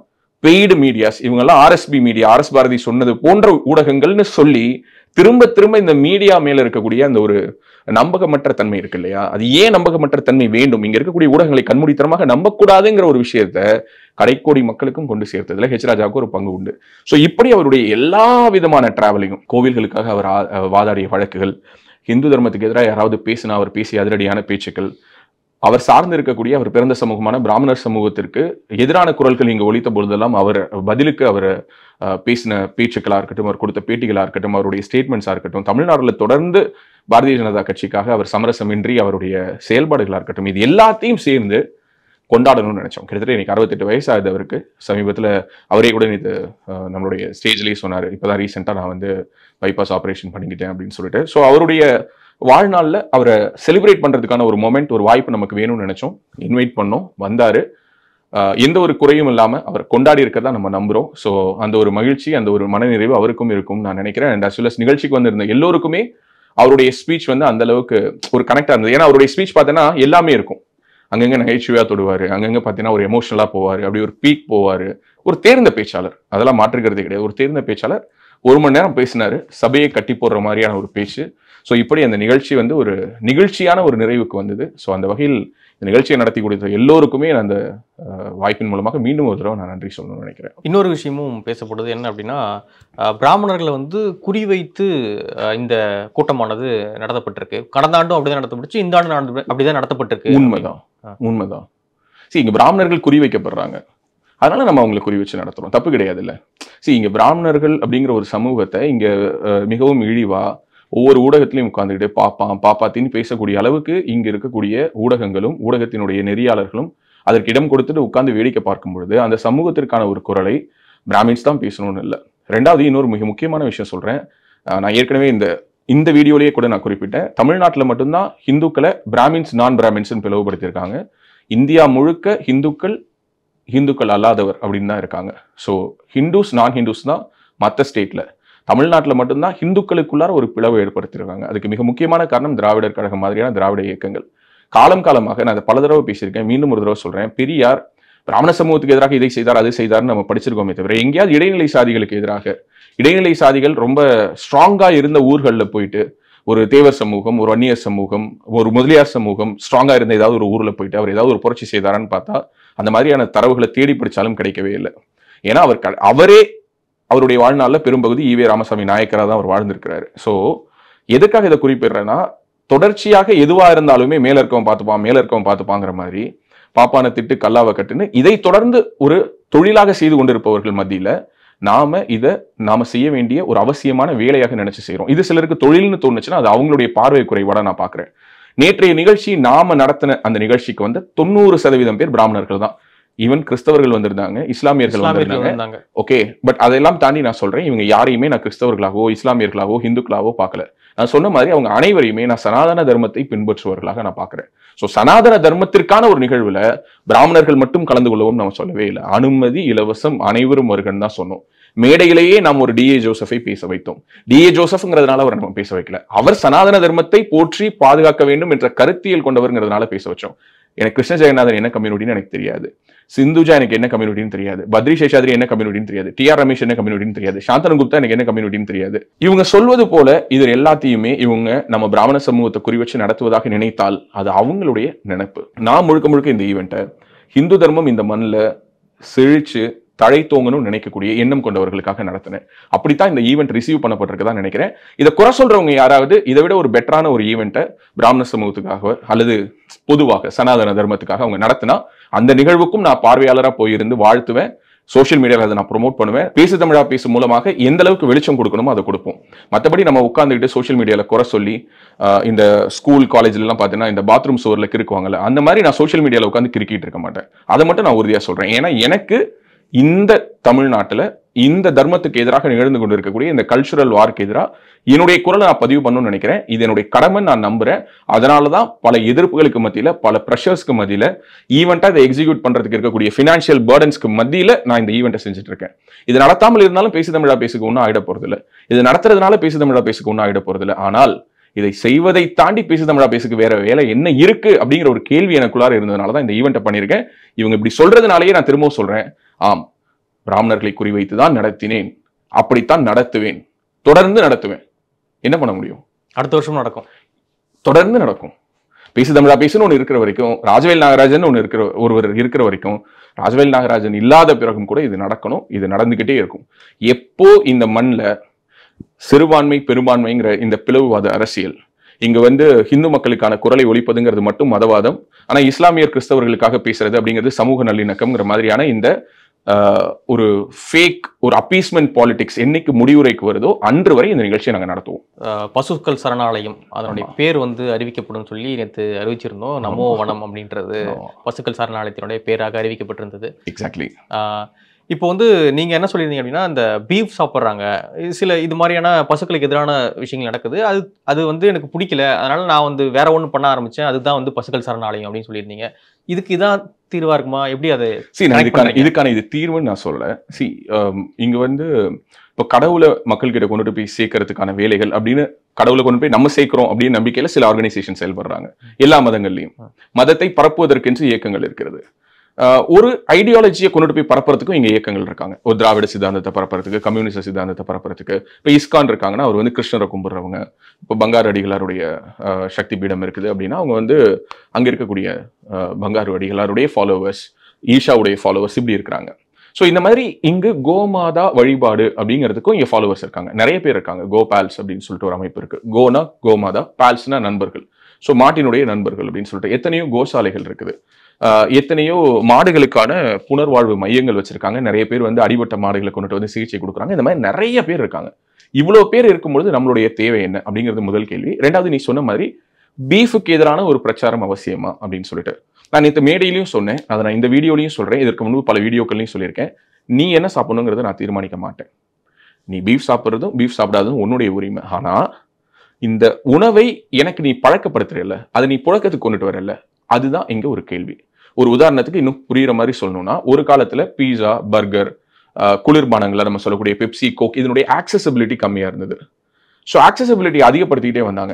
பெய்டு மீடியாஸ் இவங்கெல்லாம் ஆர்எஸ்பி மீடியா ஆர்எஸ் பாரதி சொன்னது போன்ற ஊடகங்கள்னு சொல்லி திரும்ப திரும்ப இந்த மீடியா மேல இருக்கக்கூடிய அந்த ஒரு நம்பகமற்ற தன்மை இருக்கு இல்லையா அது ஏன் நம்பகமற்ற தன்மை வேண்டும் இங்க இருக்கக்கூடிய ஊடகங்களை கண்மூடித்தனமாக நம்பக்கூடாதுங்கிற ஒரு விஷயத்த கடைக்கோடி மக்களுக்கும் கொண்டு சேர்த்ததுல ஹெச் ராஜாவுக்கு ஒரு பங்கு உண்டு ஸோ இப்படி அவருடைய எல்லா விதமான டிராவலிங்கும் கோவில்களுக்காக அவர் வாதாடிய வழக்குகள் இந்து தர்மத்துக்கு எதிராக யாராவது பேசினா அவர் பேசிய அதிரடியான பேச்சுக்கள் அவர் சார்ந்து இருக்கக்கூடிய அவர் பிறந்த சமூகமான பிராமணர் சமூகத்திற்கு எதிரான குரல்கள் இங்கு ஒழித்த பொழுதெல்லாம் அவர் பதிலுக்கு அவர் பேசின பேச்சுக்களாக இருக்கட்டும் அவர் கொடுத்த பேட்டிகளாக இருக்கட்டும் அவருடைய ஸ்டேட்மெண்ட்ஸாக இருக்கட்டும் தமிழ்நாட்டில் தொடர்ந்து பாரதிய ஜனதா கட்சிக்காக அவர் சமரசமின்றி அவருடைய செயல்பாடுகளாக இருக்கட்டும் இது எல்லாத்தையும் சேர்ந்து கொண்டாடணும்னு நினச்சோம் கிட்டத்தட்ட இன்னைக்கு அறுபத்தெட்டு வயசாகுது அவருக்கு சமீபத்தில் அவரே கூட இது நம்மளுடைய ஸ்டேஜ்லேயே சொன்னார் இப்போ தான் ரீசெண்டாக நான் வந்து பைபாஸ் ஆப்ரேஷன் பண்ணிக்கிட்டேன் அப்படின்னு சொல்லிட்டு ஸோ அவருடைய வாழ்நாளில் அவரை செலிப்ரேட் பண்ணுறதுக்கான ஒரு மொமெண்ட் ஒரு வாய்ப்பு நமக்கு வேணும்னு நினச்சோம் இன்வைட் பண்ணோம் வந்தார் எந்த ஒரு குறையும் இல்லாமல் அவர் கொண்டாடி இருக்கிறதா நம்ம நம்புகிறோம் ஸோ அந்த ஒரு மகிழ்ச்சி அந்த ஒரு மனநிறைவு அவருக்கும் இருக்கும் நான் நினைக்கிறேன் அண்ட் அஸ் நிகழ்ச்சிக்கு வந்திருந்த எல்லோருக்குமே அவருடைய ஸ்பீச் வந்து அந்த அளவுக்கு ஒரு கனெக்டாக இருந்தது ஏன்னா அவருடைய ஸ்பீச் பார்த்தோன்னா எல்லாமே இருக்கும் அங்கங்கே நகைச்சுவையாக தொடுவார் அங்கங்கே பார்த்தீங்கன்னா ஒரு எமோஷனலாக போவார் அப்படி ஒரு பீக் போவார் ஒரு தேர்ந்த பேச்சாளர் அதெல்லாம் மாற்றுக்கிறது கிடையாது ஒரு தேர்ந்த பேச்சாளர் ஒரு மணி நேரம் பேசினார் சபையை கட்டி போடுற மாதிரியான ஒரு பேச்சு ஸோ இப்படி அந்த நிகழ்ச்சி வந்து ஒரு நிகழ்ச்சியான ஒரு நிறைவுக்கு வந்தது ஸோ அந்த வகையில் இந்த நிகழ்ச்சியை நடத்தி கொடுத்த எல்லோருக்குமே அந்த வாய்ப்பின் மூலமாக மீண்டும் ஒரு தடவை நான் நன்றி சொல்லணும்னு நினைக்கிறேன் இன்னொரு விஷயமும் பேசப்படுது என்ன அப்படின்னா பிராமணர்களை வந்து குறிவைத்து இந்த கூட்டமானது நடத்தப்பட்டிருக்கு கடந்த ஆண்டும் அப்படிதான் நடத்தப்பட்டுச்சு இந்த ஆண்டு அப்படிதான் நடத்தப்பட்டிருக்கு உண்மைதான் உண்மைதான் சரி இங்கே பிராமணர்கள் குறி வைக்கப்படுறாங்க அதனால நம்ம அவங்களை குறி வச்சு நடத்துகிறோம் தப்பு கிடையாது இல்லை சரி இங்கே பிராமணர்கள் அப்படிங்கிற ஒரு சமூகத்தை இங்கே மிகவும் இழிவா ஒவ்வொரு ஊடகத்திலையும் உட்காந்துக்கிட்டு பாப்பாம் பாப்பாத்தின்னு பேசக்கூடிய அளவுக்கு இங்க இருக்கக்கூடிய ஊடகங்களும் ஊடகத்தினுடைய நெறியாளர்களும் அதற்கு இடம் கொடுத்துட்டு உட்காந்து வேடிக்கை பார்க்கும் பொழுது அந்த சமூகத்திற்கான ஒரு குரலை பிராமின்ஸ் தான் பேசணும்னு இல்லை ரெண்டாவது இன்னொரு மிக முக்கியமான விஷயம் சொல்றேன் நான் ஏற்கனவே இந்த இந்த வீடியோலேயே கூட நான் குறிப்பிட்டேன் தமிழ்நாட்டில் மட்டும்தான் ஹிந்துக்களை பிராமின்ஸ் நான் பிராமின்ஸ்னு பிளவுபடுத்தியிருக்காங்க இந்தியா முழுக்க ஹிந்துக்கள் ஹிந்துக்கள் அல்லாதவர் அப்படின்னு தான் இருக்காங்க ஸோ ஹிந்துஸ் நான் ஹிந்துஸ் தான் மற்ற ஸ்டேட்டில் தமிழ்நாட்டில் மட்டும்தான் ஹிந்துக்களுக்குள்ளார ஒரு பிளவை ஏற்படுத்தியிருக்காங்க அதுக்கு மிக முக்கியமான காரணம் திராவிடர் கழகம் மாதிரியான திராவிட இயக்கங்கள் காலம் காலமாக நான் அதை பல தடவை பேசியிருக்கேன் மீண்டும் ஒரு தடவை சொல்கிறேன் பெரியார் பிராமண சமூகத்துக்கு எதிராக இதை செய்தார் அதை செய்தார்னு நம்ம படிச்சிருக்கோமே தவிர எங்கேயாவது இடைநிலை சாதிகளுக்கு எதிராக இடைநிலை சாதிகள் ரொம்ப ஸ்ட்ராங்காக இருந்த ஊர்களில் போயிட்டு ஒரு தேவர் சமூகம் ஒரு வன்னியர் சமூகம் ஒரு முதலியார் சமூகம் ஸ்ட்ராங்காக இருந்த ஏதாவது ஒரு ஊரில் போயிட்டு அவர் ஏதாவது ஒரு புரட்சி செய்தாரான்னு பார்த்தா அந்த மாதிரியான தரவுகளை தேடி படித்தாலும் கிடைக்கவே இல்லை ஏன்னா அவர் அவரே அவருடைய வாழ்நாளில் பெரும்பகுதி ஈவே ராமசாமி நாயக்கராக தான் அவர் வாழ்ந்திருக்கிறாரு ஸோ எதுக்காக இதை குறிப்பிடுறேன்னா தொடர்ச்சியாக எதுவாக இருந்தாலுமே மேலே பார்த்துப்பான் மேலே பார்த்துப்பாங்கிற மாதிரி பாப்பான திட்டு கல்லாவை கட்டுன்னு இதை தொடர்ந்து ஒரு தொழிலாக செய்து கொண்டிருப்பவர்கள் மத்தியில நாம இதை நாம செய்ய வேண்டிய ஒரு அவசியமான வேலையாக நினைச்சு செய்யறோம் இது சிலருக்கு தொழில்னு தோணுச்சுன்னா அது அவங்களுடைய பார்வை குறைவாட நான் பாக்குறேன் நேற்றைய நிகழ்ச்சி நாம நடத்தின அந்த நிகழ்ச்சிக்கு வந்து தொண்ணூறு சதவீதம் பேர் பிராமணர்கள் தான் ஈவன் கிறிஸ்தவர்கள் வந்திருந்தாங்க இஸ்லாமியர்கள் வந்திருந்தாங்க ஓகே பட் அதெல்லாம் தாண்டி நான் சொல்றேன் இவங்க யாரையுமே நான் கிறிஸ்தவர்களாகவோ இஸ்லாமியர்களாகவோ ஹிந்துக்களாகவோ பார்க்கல நான் சொன்ன மாதிரி அவங்க அனைவரையுமே நான் சனாதன தர்மத்தை பின்பற்றுவர்களாக நான் பார்க்குறேன் ஸோ சனாதன தர்மத்திற்கான ஒரு நிகழ்வில் பிராமணர்கள் மட்டும் கலந்து கொள்ளவும் நம்ம சொல்லவே இல்லை அனுமதி இலவசம் அனைவரும் வருகன்னு தான் சொன்னோம் மேடையிலேயே நாம் ஒரு டிஏ ஜோசஃபை பேச வைத்தோம் டிஏ ஜோசஃப்ங்கிறதுனால அவர் நம்ம பேச வைக்கல அவர் சனாதன தர்மத்தை போற்றி பாதுகாக்க வேண்டும் என்ற கருத்தியல் கொண்டவர்ங்கிறதுனால பேச வச்சோம் எனக்கு கிருஷ்ண ஜெகநாதன் என்ன கம்யூனிட்டின்னு எனக்கு தெரியாது சிந்துஜா எனக்கு என்ன கம்யூனிட்டின்னு தெரியாது பத்ரி சேஷாதிரி என்ன கம்யூனிட்டின்னு தெரியாது டி ஆர் ரமேஷ் என்ன கம்யூனிட்டின்னு தெரியாது சாந்தன குப்தா எனக்கு என்ன கம்யூனிட்டின்னு தெரியாது இவங்க சொல்வது போல இது எல்லாத்தையுமே இவங்க நம்ம பிராமண சமூகத்தை குறி வச்சு நடத்துவதாக நினைத்தால் அது அவங்களுடைய நினைப்பு நான் முழுக்க முழுக்க இந்த ஈவெண்ட்டை ஹிந்து தர்மம் இந்த மண்ணில் செழிச்சு தழைத்தோங்கன்னு நினைக்கக்கூடிய எண்ணம் கொண்டவர்களுக்காக நடத்தினேன் அப்படித்தான் இந்த ஈவெண்ட் ரிசீவ் பண்ணப்பட்டிருக்கதான் நினைக்கிறேன் இதை குறை சொல்றவங்க யாராவது இதை விட ஒரு பெட்டரான ஒரு ஈவெண்ட்டை பிராமண சமூகத்துக்காக அல்லது பொதுவாக சனாதன தர்மத்துக்காக அவங்க நடத்தினா அந்த நிகழ்வுக்கும் நான் பார்வையாளராக போயிருந்து வாழ்த்துவேன் சோஷியல் மீடியாவில் அதை நான் ப்ரொமோட் பண்ணுவேன் பேசு தமிழா பேசு மூலமாக எந்த அளவுக்கு வெளிச்சம் கொடுக்கணுமோ அதை கொடுப்போம் மற்றபடி நம்ம உட்காந்துக்கிட்டு சோஷியல் மீடியாவில் குறை சொல்லி இந்த ஸ்கூல் காலேஜ்லலாம் பார்த்தீங்கன்னா இந்த பாத்ரூம் சுவரில் கிறுக்குவாங்கல்ல அந்த மாதிரி நான் சோஷியல் மீடியாவில் உட்காந்து கிரிக்கிட்டு இருக்க மாட்டேன் அதை மட்டும் நான் உறுதியாக சொல்கிறேன் ஏன்னா எனக்கு இந்த தமிழ்நாட்டில் இந்த தர்மத்துக்கு எதிராக நிகழ்ந்து கொண்டு இருக்கக்கூடிய இந்த கல்ச்சுரல் வார்க்கு எதிராக என்னுடைய குரலை நான் பதிவு பண்ணணும்னு நினைக்கிறேன் இது என்னுடைய கடமை நான் நம்புறேன் அதனால தான் பல எதிர்ப்புகளுக்கு மத்தியில் பல ப்ரெஷர்ஸ்க்கு மத்தியில் ஈவெண்ட்டாக இதை எக்ஸிக்யூட் பண்ணுறதுக்கு இருக்கக்கூடிய ஃபினான்ஷியல் பேர்டன்ஸ்க்கு மத்தியில் நான் இந்த ஈவெண்ட்டை செஞ்சுட்டு இருக்கேன் இது நடத்தாமல் இருந்தாலும் பேசி தமிழா பேசுக்கு ஒன்றும் ஆகிட இல்லை இது நடத்துறதுனால பேசு தமிழா பேசுக்கு ஒன்றும் ஆகிட இல்லை ஆனால் இதை செய்வதை தாண்டி பேசு தமிழா பேசுக்கு வேற வேலை என்ன இருக்கு அப்படிங்கிற ஒரு கேள்வி எனக்குள்ளார இருந்ததுனால தான் இந்த ஈவெண்ட்டை பண்ணியிருக்கேன் இவங்க இப்படி சொல்றதுனாலேயே நான் திரும்பவும் சொல்றேன் ஆம் பிராமணர்களை குறிவைத்து தான் நடத்தினேன் அப்படித்தான் நடத்துவேன் தொடர்ந்து நடத்துவேன் என்ன பண்ண முடியும் அடுத்த வருஷம் நடக்கும் தொடர்ந்து நடக்கும் பேசு தமிழா பேசுன்னு ஒன்று இருக்கிற வரைக்கும் ராஜவேல் நாகராஜன் ஒன்று இருக்கிற ஒருவர் இருக்கிற வரைக்கும் ராஜவேல் நாகராஜன் இல்லாத பிறகும் கூட இது நடக்கணும் இது நடந்துக்கிட்டே இருக்கும் எப்போ இந்த மண்ணில் சிறுபான்மை பெரும்பான்மைங்கிற இந்த பிளவுவாத அரசியல் இங்க வந்து ஹிந்து மக்களுக்கான குரலை ஒழிப்பதுங்கிறது மட்டும் மதவாதம் ஆனா இஸ்லாமியர் கிறிஸ்தவர்களுக்காக பேசுறது அப்படிங்கிறது சமூக நல்லிணக்கம்ங்கிற மாதிரியான இந்த ஒரு ஃபேக் ஒரு அப்பீஸ்மெண்ட் பாலிடிக்ஸ் என்னைக்கு முடிவுரைக்கு வருதோ அன்று வரை இந்த நிகழ்ச்சியை நாங்கள் நடத்துவோம் பசுக்கள் சரணாலயம் அதனுடைய பேர் வந்து அறிவிக்கப்படும் சொல்லி நேற்று அறிவிச்சிருந்தோம் நமோ வனம் அப்படின்றது பசுக்கள் சரணாலயத்தினுடைய பேராக அறிவிக்கப்பட்டிருந்தது எக்ஸாக்ட்லி இப்போ வந்து நீங்கள் என்ன சொல்லியிருந்தீங்க அப்படின்னா அந்த பீஃப் சாப்பிட்றாங்க சில இது மாதிரியான பசுக்களுக்கு எதிரான விஷயங்கள் நடக்குது அது அது வந்து எனக்கு பிடிக்கல அதனால் நான் வந்து வேற ஒன்று பண்ண ஆரம்பித்தேன் அதுதான் வந்து பசுக்கள் சரணாலயம் அப்படின்னு சொல்லியிருந்தீங்க இதுக்கு இதான் தீர்வாக இருக்குமா எப்படி அது சரி நான் இதுக்கான இதுக்கான இது தீர்வுன்னு நான் சொல்லலை சி um, இங்கே வந்து இப்போ கடவுளை மக்கள்கிட்ட கொண்டுட்டு போய் சேர்க்கறதுக்கான வேலைகள் அப்படின்னு கடவுளை கொண்டு போய் நம்ம சேர்க்கிறோம் அப்படின்னு நம்பிக்கையில் சில ஆர்கனைசேஷன் செயல்படுறாங்க எல்லா மதங்கள்லையும் மதத்தை பரப்புவதற்கென்று இயக்கங்கள் இருக்கிறது ஒரு ஐடியாலஜியை கொண்டு போய் பரப்புறதுக்கும் இங்கே இயக்கங்கள் இருக்காங்க ஒரு திராவிட சித்தாந்தத்தை பரப்புறதுக்கு கம்யூனிஸ்ட் சித்தாந்தத்தை பரப்புறதுக்கு இப்போ இஸ்கான் இருக்காங்கன்னா அவர் வந்து கிருஷ்ணரை கும்பிட்றவங்க இப்போ பங்காரு அடிகளாருடைய சக்தி பீடம் இருக்குது அப்படின்னா அவங்க வந்து அங்கே இருக்கக்கூடிய பங்காரு அடிகளாருடைய ஃபாலோவர்ஸ் ஈஷாவுடைய ஃபாலோவர்ஸ் இப்படி இருக்கிறாங்க ஸோ இந்த மாதிரி இங்கு கோமாதா வழிபாடு அப்படிங்கிறதுக்கும் இங்கே ஃபாலோவர்ஸ் இருக்காங்க நிறைய பேர் இருக்காங்க கோ பேல்ஸ் அப்படின்னு சொல்லிட்டு ஒரு அமைப்பு இருக்கு கோனா கோமாதா பால்ஸ்னா நண்பர்கள் ஸோ மாட்டினுடைய நண்பர்கள் அப்படின்னு சொல்லிட்டு எத்தனையோ கோசாலைகள் இருக்குது எத்தனையோ மாடுகளுக்கான புனர்வாழ்வு மையங்கள் வச்சிருக்காங்க நிறைய பேர் வந்து அடிபட்ட மாடுகளை கொண்டுட்டு வந்து சிகிச்சை கொடுக்குறாங்க இந்த மாதிரி நிறைய பேர் இருக்காங்க இவ்வளோ பேர் இருக்கும்பொழுது நம்மளுடைய தேவை என்ன அப்படிங்கிறது முதல் கேள்வி ரெண்டாவது நீ சொன்ன மாதிரி பீஃபுக்கு எதிரான ஒரு பிரச்சாரம் அவசியமா அப்படின்னு சொல்லிட்டு நான் நேற்று மேடையிலையும் சொன்னேன் அதை நான் இந்த வீடியோலையும் சொல்கிறேன் இதற்கு முன்பு பல வீடியோக்கள்லையும் சொல்லியிருக்கேன் நீ என்ன சாப்பிடணுங்கிறத நான் தீர்மானிக்க மாட்டேன் நீ பீஃப் சாப்பிட்றதும் பீஃப் சாப்பிடாததும் உன்னுடைய உரிமை ஆனால் இந்த உணவை எனக்கு நீ பழக்கப்படுத்துறல அதை நீ புழக்கத்துக்கு கொண்டுட்டு வரல அதுதான் இங்கே ஒரு கேள்வி ஒரு உதாரணத்துக்கு இன்னும் புரியுற மாதிரி சொல்லணும்னா ஒரு காலத்தில் பீஸா பர்கர் குளிர்பானங்களை நம்ம சொல்லக்கூடிய பெப்சி கோக் இதனுடைய ஆக்சசபிலிட்டி கம்மியாக இருந்தது ஸோ ஆக்சசபிலிட்டி அதிகப்படுத்திக்கிட்டே வந்தாங்க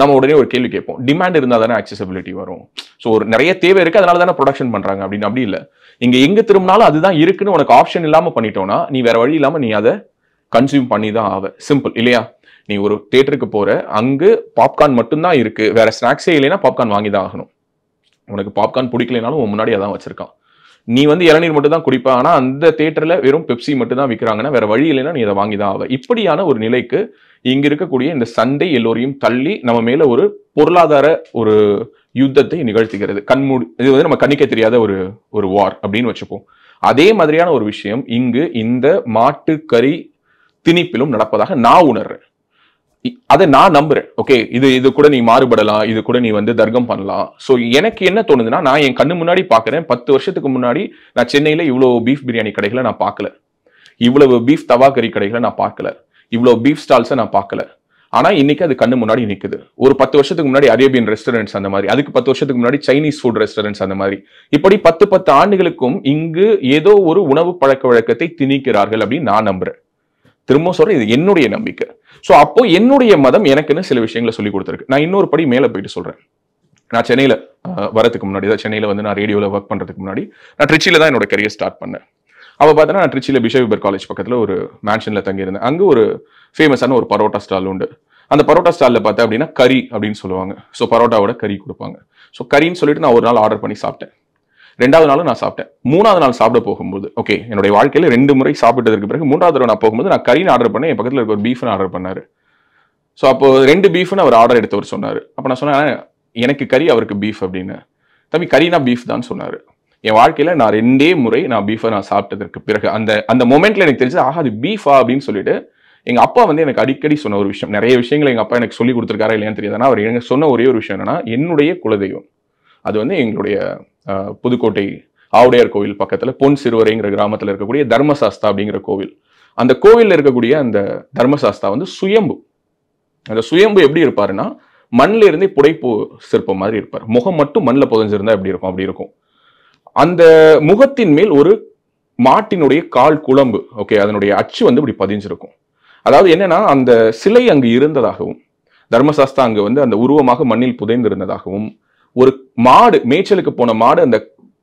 நம்ம உடனே ஒரு கேள்வி கேட்போம் டிமாண்ட் இருந்தால் தானே ஆக்சசபிலிட்டி வரும் ஸோ ஒரு நிறைய தேவை இருக்குது அதனால தானே ப்ரொடக்ஷன் பண்ணுறாங்க அப்படின்னு அப்படி இல்லை இங்கே எங்கே திரும்பினாலும் அதுதான் இருக்குன்னு உனக்கு ஆப்ஷன் இல்லாமல் பண்ணிட்டோன்னா நீ வேற வழி இல்லாமல் நீ அதை கன்சியூம் பண்ணி தான் ஆவ சிம்பிள் இல்லையா நீ ஒரு தேட்டருக்கு போகிற அங்கு பாப்கார்ன் மட்டும்தான் இருக்குது வேற ஸ்நாக்ஸே இல்லைன்னா பாப்கார்ன் வாங்கி தான் ஆகணும் உனக்கு பாப்கார்ன் பிடிக்கலனாலும் முன்னாடி அதான் வச்சிருக்கான் நீ வந்து இளநீர் மட்டும் தான் குடிப்ப ஆனால் அந்த தேட்டரில் வெறும் பெப்சி மட்டும் தான் விற்கிறாங்கன்னா வேற வழி இல்லைன்னா நீ அதை வாங்கி தான் ஆவ இப்படியான ஒரு நிலைக்கு இங்கே இருக்கக்கூடிய இந்த சண்டை எல்லோரையும் தள்ளி நம்ம மேலே ஒரு பொருளாதார ஒரு யுத்தத்தை நிகழ்த்துகிறது கண்மூடி இது வந்து நம்ம கணிக்க தெரியாத ஒரு ஒரு வார் அப்படின்னு வச்சுப்போம் அதே மாதிரியான ஒரு விஷயம் இங்கு இந்த மாட்டுக்கறி திணிப்பிலும் நடப்பதாக நான் உணர்றேன் அதை நான் நம்புறேன் ஓகே இது இது கூட நீ மாறுபடலாம் இது கூட நீ வந்து தர்க்கம் பண்ணலாம் ஸோ எனக்கு என்ன தோணுதுன்னா நான் என் கண்ணு முன்னாடி பார்க்குறேன் பத்து வருஷத்துக்கு முன்னாடி நான் சென்னையில் இவ்வளோ பீஃப் பிரியாணி கடைகளை நான் பார்க்கல இவ்வளவு பீஃப் தவா கறி கடைகளை நான் பார்க்கல இவ்வளோ பீஃப் ஸ்டால்ஸை நான் பார்க்கல ஆனால் இன்னைக்கு அது கண்ணு முன்னாடி நிற்குது ஒரு பத்து வருஷத்துக்கு முன்னாடி அரேபியன் ரெஸ்டாரண்ட்ஸ் அந்த மாதிரி அதுக்கு பத்து வருஷத்துக்கு முன்னாடி சைனீஸ் ஃபுட் ரெஸ்டாரண்ட்ஸ் அந்த மாதிரி இப்படி பத்து பத்து ஆண்டுகளுக்கும் இங்கு ஏதோ ஒரு உணவு பழக்க வழக்கத்தை திணிக்கிறார்கள் அப்படின்னு நான் நம்புறேன் திரும்ப சொல்றேன் இது என்னுடைய நம்பிக்கை ஸோ அப்போ என்னுடைய மதம் எனக்குன்னு சில விஷயங்களை சொல்லி கொடுத்துருக்கு நான் இன்னொரு படி மேலே போயிட்டு சொல்கிறேன் நான் சென்னையில் வரதுக்கு முன்னாடி தான் சென்னையில் வந்து நான் ரேடியோவில் ஒர்க் பண்ணுறதுக்கு முன்னாடி நான் ட்ரிச்சியில் தான் என்னோட கரியர் ஸ்டார்ட் பண்ணேன் அவள் பார்த்தோன்னா நான் ட்ரிச்சியில் பிஷவிபர் காலேஜ் பக்கத்தில் ஒரு மேன்ஷனில் தங்கியிருந்தேன் அங்கே ஒரு ஃபேமஸான ஒரு பரோட்டா ஸ்டால் உண்டு அந்த பரோட்டா ஸ்டாலில் பார்த்தேன் அப்படின்னா கறி அப்படின்னு சொல்லுவாங்க ஸோ பரோட்டாவோட கறி கொடுப்பாங்க ஸோ கறின்னு சொல்லிட்டு நான் ஒரு நாள் ஆர்டர் பண்ணி சாப்பிட்டேன் ரெண்டாவது நாளும் நான் சாப்பிட்டேன் மூணாவது நாள் சாப்பிட போகும்போது ஓகே என்னுடைய வாழ்க்கையில் ரெண்டு முறை சாப்பிட்டதற்கு பிறகு மூன்றாவது தடவை நான் போகும்போது நான் கரீன் ஆர்டர் பண்ணேன் என் பக்கத்தில் இருக்க ஒரு பீஃப்னு ஆர்டர் பண்ணார் ஸோ அப்போ ரெண்டு பீஃப்னு அவர் ஆர்டர் எடுத்தவர் சொன்னார் அப்போ நான் சொன்னேன் எனக்கு கறி அவருக்கு பீஃப் அப்படின்னு தம்பி கரீனா பீஃப் தான் சொன்னார் என் வாழ்க்கையில் நான் ரெண்டே முறை நான் பீஃபை நான் சாப்பிட்டதற்கு பிறகு அந்த அந்த மொமெண்ட்டில் எனக்கு தெரிஞ்சது ஆஹா அது பீஃபா அப்படின்னு சொல்லிட்டு எங்கள் அப்பா வந்து எனக்கு அடிக்கடி சொன்ன ஒரு விஷயம் நிறைய விஷயங்கள் எங்கள் அப்பா எனக்கு சொல்லி கொடுத்துருக்காரா இல்லையான்னு தெரியாது ஆனால் அவர் எனக்கு சொன்ன ஒரே ஒரு விஷயம் என்னன்னா என்னுடைய குலதெய்வம் அது வந்து எங்களுடைய புதுக்கோட்டை ஆவுடையார் கோவில் பக்கத்தில் பொன் சிறுவரைங்கிற கிராமத்தில் இருக்கக்கூடிய தர்மசாஸ்தா அப்படிங்கிற கோவில் அந்த கோவிலில் இருக்கக்கூடிய அந்த தர்மசாஸ்தா வந்து சுயம்பு அந்த சுயம்பு எப்படி இருப்பாருன்னா மண்ணில் இருந்தே புடைப்பு சிற்பம் மாதிரி இருப்பார் முகம் மட்டும் மண்ணில் புதஞ்சிருந்தா எப்படி இருக்கும் அப்படி இருக்கும் அந்த முகத்தின் மேல் ஒரு மாட்டினுடைய கால் குழம்பு ஓகே அதனுடைய அச்சு வந்து இப்படி பதிஞ்சிருக்கும் அதாவது என்னன்னா அந்த சிலை அங்கு இருந்ததாகவும் தர்மசாஸ்தா அங்கு வந்து அந்த உருவமாக மண்ணில் புதைந்திருந்ததாகவும் ஒரு மாடு மேய்ச்சலுக்கு போன மாடு அந்த